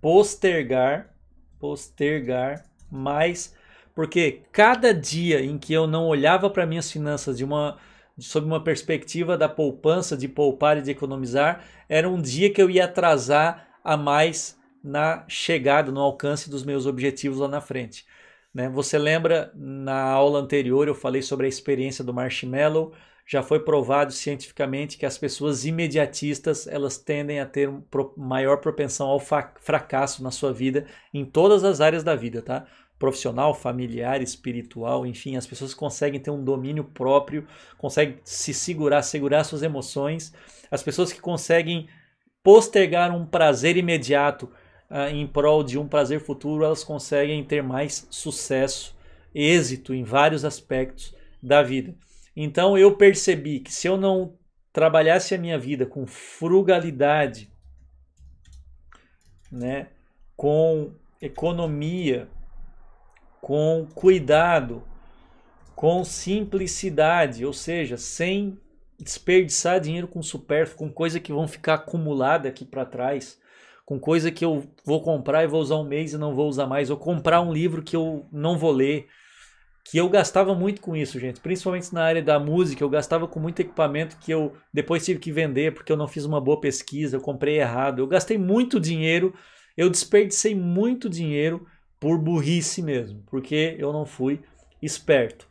[SPEAKER 1] postergar, postergar mais, porque cada dia em que eu não olhava para minhas finanças de uma sob uma perspectiva da poupança, de poupar e de economizar, era um dia que eu ia atrasar a mais na chegada, no alcance dos meus objetivos lá na frente. Né? Você lembra na aula anterior eu falei sobre a experiência do marshmallow? Já foi provado cientificamente que as pessoas imediatistas elas tendem a ter maior propensão ao fracasso na sua vida, em todas as áreas da vida, tá? profissional, familiar, espiritual, enfim, as pessoas conseguem ter um domínio próprio, conseguem se segurar, segurar suas emoções. As pessoas que conseguem postergar um prazer imediato ah, em prol de um prazer futuro, elas conseguem ter mais sucesso, êxito em vários aspectos da vida. Então eu percebi que se eu não trabalhasse a minha vida com frugalidade, né, com economia, com cuidado, com simplicidade, ou seja, sem desperdiçar dinheiro com supérfluo, com coisa que vão ficar acumulada aqui para trás, com coisa que eu vou comprar e vou usar um mês e não vou usar mais, ou comprar um livro que eu não vou ler. Que eu gastava muito com isso, gente, principalmente na área da música. Eu gastava com muito equipamento que eu depois tive que vender porque eu não fiz uma boa pesquisa, eu comprei errado. Eu gastei muito dinheiro, eu desperdicei muito dinheiro por burrice mesmo, porque eu não fui esperto.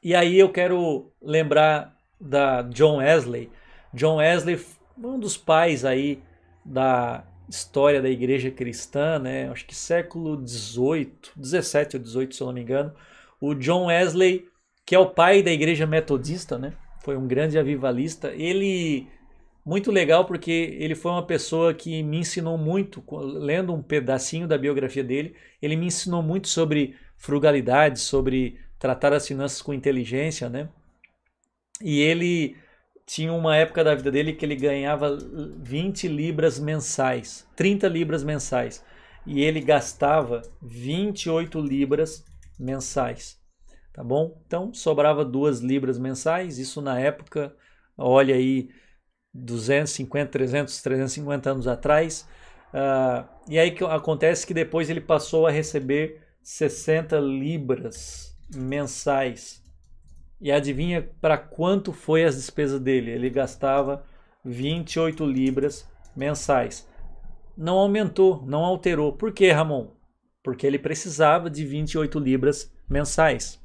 [SPEAKER 1] E aí eu quero lembrar da John Wesley. John Wesley, um dos pais aí da história da igreja cristã, né? acho que século 18, 17 ou 18, se eu não me engano, o John Wesley, que é o pai da igreja metodista, né? foi um grande avivalista, ele muito legal porque ele foi uma pessoa que me ensinou muito, lendo um pedacinho da biografia dele, ele me ensinou muito sobre frugalidade, sobre tratar as finanças com inteligência, né? E ele tinha uma época da vida dele que ele ganhava 20 libras mensais, 30 libras mensais, e ele gastava 28 libras mensais, tá bom? Então sobrava 2 libras mensais, isso na época, olha aí, 250, 300, 350 anos atrás, uh, e aí que acontece que depois ele passou a receber 60 libras mensais, e adivinha para quanto foi as despesas dele? Ele gastava 28 libras mensais. Não aumentou, não alterou. Por quê, Ramon? Porque ele precisava de 28 libras mensais.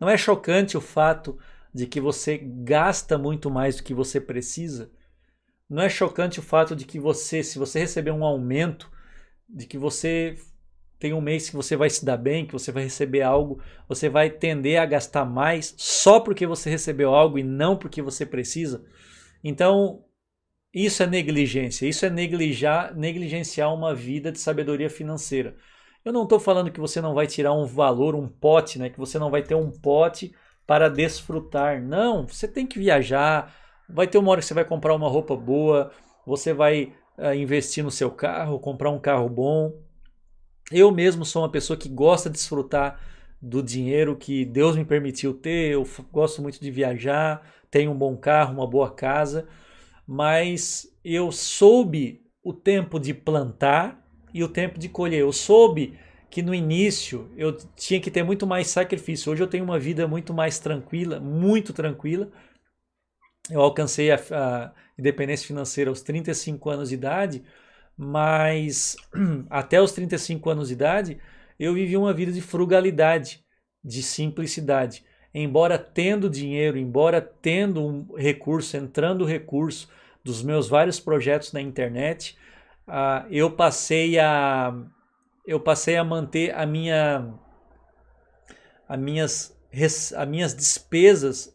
[SPEAKER 1] Não é chocante o fato de que você gasta muito mais do que você precisa? Não é chocante o fato de que você, se você receber um aumento, de que você tem um mês que você vai se dar bem, que você vai receber algo, você vai tender a gastar mais só porque você recebeu algo e não porque você precisa. Então, isso é negligência, isso é neglijar, negligenciar uma vida de sabedoria financeira. Eu não estou falando que você não vai tirar um valor, um pote, né? que você não vai ter um pote para desfrutar. Não, você tem que viajar, vai ter uma hora que você vai comprar uma roupa boa, você vai uh, investir no seu carro, comprar um carro bom, eu mesmo sou uma pessoa que gosta de desfrutar do dinheiro que Deus me permitiu ter. Eu gosto muito de viajar, tenho um bom carro, uma boa casa, mas eu soube o tempo de plantar e o tempo de colher. Eu soube que no início eu tinha que ter muito mais sacrifício. Hoje eu tenho uma vida muito mais tranquila, muito tranquila. Eu alcancei a, a independência financeira aos 35 anos de idade mas até os 35 anos de idade, eu vivi uma vida de frugalidade, de simplicidade. Embora tendo dinheiro, embora tendo um recurso, entrando recurso dos meus vários projetos na internet, uh, eu passei a eu passei a manter a minha a minhas as minhas despesas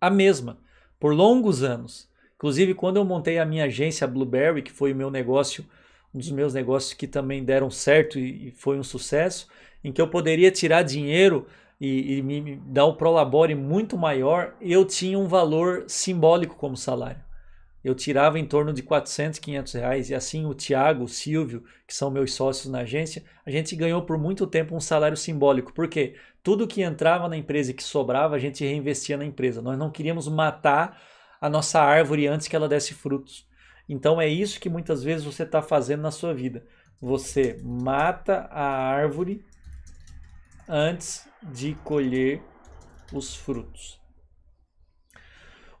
[SPEAKER 1] a mesma por longos anos. Inclusive, quando eu montei a minha agência Blueberry, que foi o meu negócio, um dos meus negócios que também deram certo e, foi um sucesso, em que eu poderia tirar dinheiro e, e me dar um prolabore muito maior, eu tinha um valor simbólico como salário. Eu tirava em torno de 400, 500 reais. E assim o Tiago, o Silvio, que são meus sócios na agência, a gente ganhou por muito tempo um salário simbólico. Porque tudo que entrava na empresa e que sobrava, a gente reinvestia na empresa. Nós não queríamos matar a nossa árvore antes que ela desse frutos. Então é isso que muitas vezes você está fazendo na sua vida. Você mata a árvore antes de colher os frutos.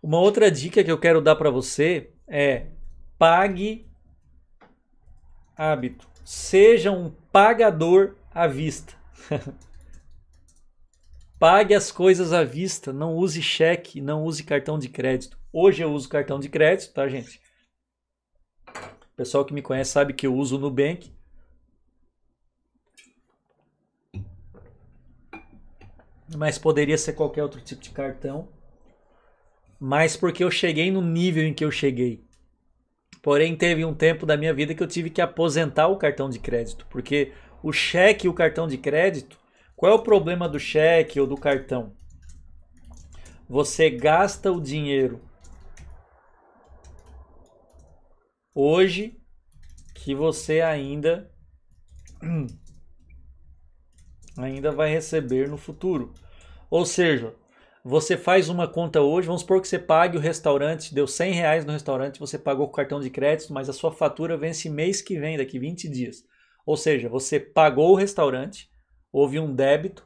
[SPEAKER 1] Uma outra dica que eu quero dar para você é pague hábito. Seja um pagador à vista. Pague as coisas à vista, não use cheque, não use cartão de crédito. Hoje eu uso cartão de crédito, tá, gente? O pessoal que me conhece sabe que eu uso o Nubank. Mas poderia ser qualquer outro tipo de cartão. Mas porque eu cheguei no nível em que eu cheguei. Porém, teve um tempo da minha vida que eu tive que aposentar o cartão de crédito. Porque o cheque e o cartão de crédito, qual é o problema do cheque ou do cartão? Você gasta o dinheiro hoje que você ainda ainda vai receber no futuro. Ou seja, você faz uma conta hoje, vamos supor que você pague o restaurante, deu 100 reais no restaurante, você pagou com cartão de crédito, mas a sua fatura vence mês que vem, daqui 20 dias. Ou seja, você pagou o restaurante, houve um débito,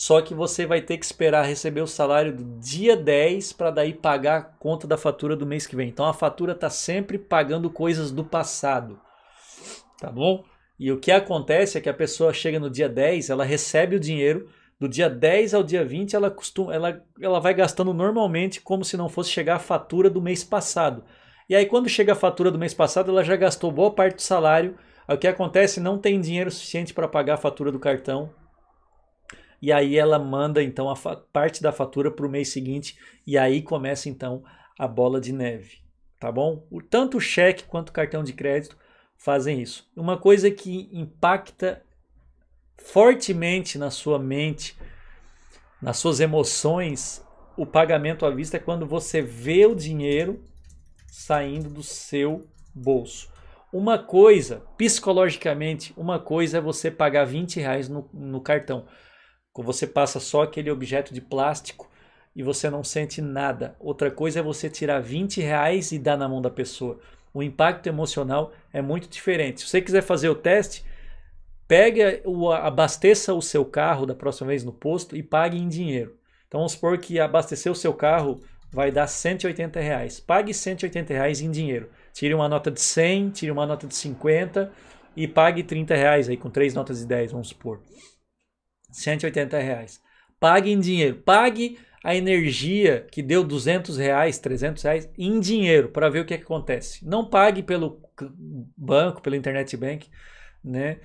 [SPEAKER 1] só que você vai ter que esperar receber o salário do dia 10 para daí pagar a conta da fatura do mês que vem. Então a fatura está sempre pagando coisas do passado. Tá bom? E o que acontece é que a pessoa chega no dia 10, ela recebe o dinheiro, do dia 10 ao dia 20 ela, costuma, ela, ela vai gastando normalmente como se não fosse chegar a fatura do mês passado. E aí quando chega a fatura do mês passado, ela já gastou boa parte do salário. O que acontece? Não tem dinheiro suficiente para pagar a fatura do cartão e aí ela manda então a parte da fatura para o mês seguinte e aí começa então a bola de neve, tá bom? O, tanto o cheque quanto o cartão de crédito fazem isso. Uma coisa que impacta fortemente na sua mente, nas suas emoções, o pagamento à vista é quando você vê o dinheiro saindo do seu bolso. Uma coisa, psicologicamente, uma coisa é você pagar 20 reais no, no cartão. Você passa só aquele objeto de plástico e você não sente nada. Outra coisa é você tirar 20 reais e dar na mão da pessoa. O impacto emocional é muito diferente. Se você quiser fazer o teste, pegue, o, abasteça o seu carro da próxima vez no posto e pague em dinheiro. Então vamos supor que abastecer o seu carro vai dar 180 reais. Pague 180 reais em dinheiro. Tire uma nota de 100, tire uma nota de 50 e pague 30 reais aí com três notas de 10, vamos supor. 180 reais. Pague em dinheiro. Pague a energia que deu 200 reais, 300 reais em dinheiro para ver o que, é que acontece. Não pague pelo banco, pelo internet bank, né?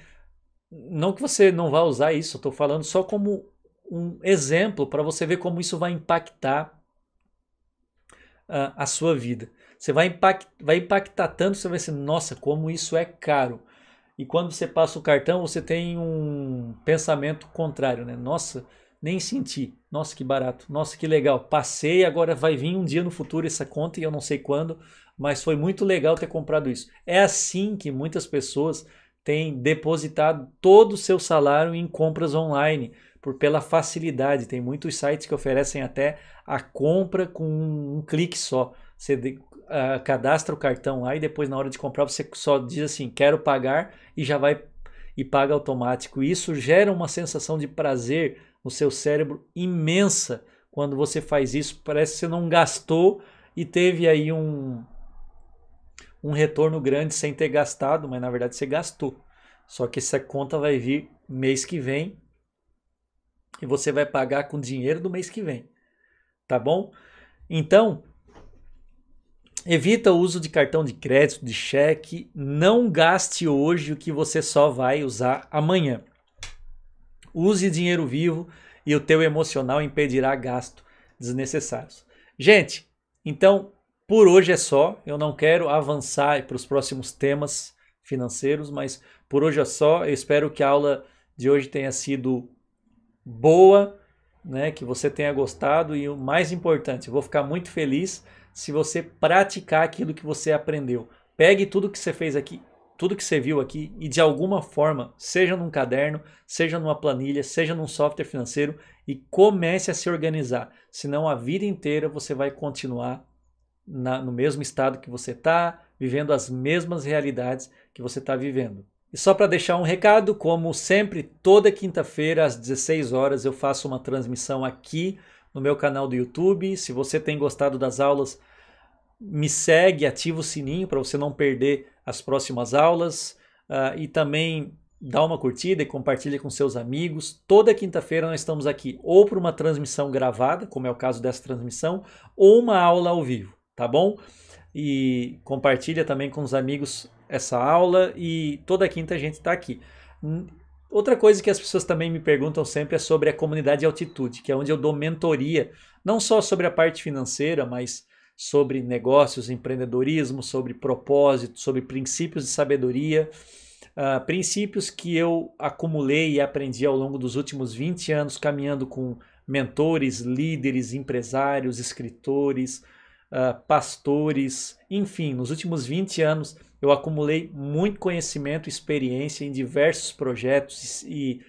[SPEAKER 1] Não que você não vá usar isso, estou falando só como um exemplo para você ver como isso vai impactar uh, a sua vida. Você vai, impact, vai impactar tanto, você vai ser, nossa, como isso é caro. E quando você passa o cartão, você tem um pensamento contrário, né? Nossa, nem senti. Nossa, que barato. Nossa, que legal. Passei, agora vai vir um dia no futuro essa conta e eu não sei quando, mas foi muito legal ter comprado isso. É assim que muitas pessoas têm depositado todo o seu salário em compras online, por pela facilidade. Tem muitos sites que oferecem até a compra com um clique só. Você uh, cadastra o cartão lá e depois na hora de comprar você só diz assim, quero pagar e já vai e paga automático. Isso gera uma sensação de prazer no seu cérebro imensa quando você faz isso. Parece que você não gastou e teve aí um, um retorno grande sem ter gastado, mas na verdade você gastou. Só que essa conta vai vir mês que vem e você vai pagar com dinheiro do mês que vem. Tá bom? Então, Evita o uso de cartão de crédito, de cheque. Não gaste hoje o que você só vai usar amanhã. Use dinheiro vivo e o teu emocional impedirá gasto desnecessários. Gente, então por hoje é só. Eu não quero avançar para os próximos temas financeiros, mas por hoje é só. Eu espero que a aula de hoje tenha sido boa, né? Que você tenha gostado e o mais importante, eu vou ficar muito feliz se você praticar aquilo que você aprendeu. Pegue tudo que você fez aqui, tudo que você viu aqui e de alguma forma, seja num caderno, seja numa planilha, seja num software financeiro e comece a se organizar. Senão a vida inteira você vai continuar na, no mesmo estado que você está, vivendo as mesmas realidades que você está vivendo. E só para deixar um recado, como sempre, toda quinta-feira às 16 horas eu faço uma transmissão aqui no meu canal do YouTube. Se você tem gostado das aulas, me segue, ativa o sininho para você não perder as próximas aulas uh, e também dá uma curtida e compartilha com seus amigos. Toda quinta-feira nós estamos aqui ou para uma transmissão gravada, como é o caso dessa transmissão, ou uma aula ao vivo, tá bom? E compartilha também com os amigos essa aula e toda quinta a gente está aqui. Outra coisa que as pessoas também me perguntam sempre é sobre a comunidade altitude, que é onde eu dou mentoria, não só sobre a parte financeira, mas sobre negócios, empreendedorismo, sobre propósito, sobre princípios de sabedoria, uh, princípios que eu acumulei e aprendi ao longo dos últimos 20 anos caminhando com mentores, líderes, empresários, escritores, uh, pastores, enfim, nos últimos 20 anos eu acumulei muito conhecimento, experiência em diversos projetos e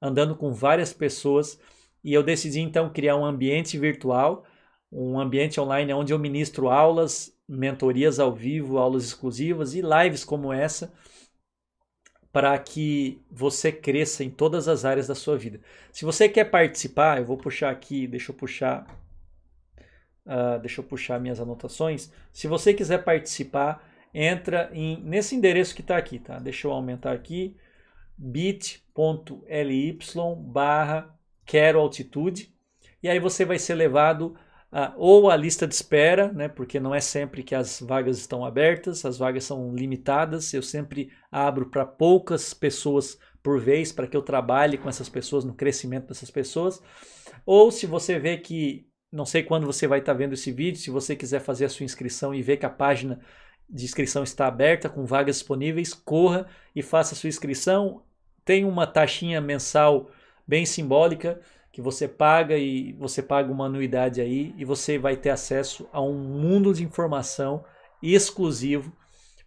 [SPEAKER 1] andando com várias pessoas. E eu decidi então criar um ambiente virtual, um ambiente online onde eu ministro aulas, mentorias ao vivo, aulas exclusivas e lives como essa para que você cresça em todas as áreas da sua vida. Se você quer participar, eu vou puxar aqui, deixa eu puxar, uh, deixa eu puxar minhas anotações. Se você quiser participar, entra em, nesse endereço que está aqui, tá? Deixa eu aumentar aqui, bit.ly barra quero altitude, e aí você vai ser levado a, ah, ou à lista de espera, né? Porque não é sempre que as vagas estão abertas, as vagas são limitadas, eu sempre abro para poucas pessoas por vez, para que eu trabalhe com essas pessoas, no crescimento dessas pessoas, ou se você vê que não sei quando você vai estar tá vendo esse vídeo. Se você quiser fazer a sua inscrição e ver que a página de inscrição está aberta, com vagas disponíveis. Corra e faça sua inscrição. Tem uma taxinha mensal bem simbólica que você paga e você paga uma anuidade aí e você vai ter acesso a um mundo de informação exclusivo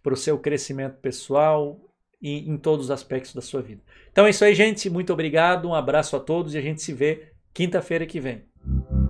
[SPEAKER 1] para o seu crescimento pessoal e em todos os aspectos da sua vida. Então é isso aí, gente. Muito obrigado, um abraço a todos e a gente se vê quinta-feira que vem.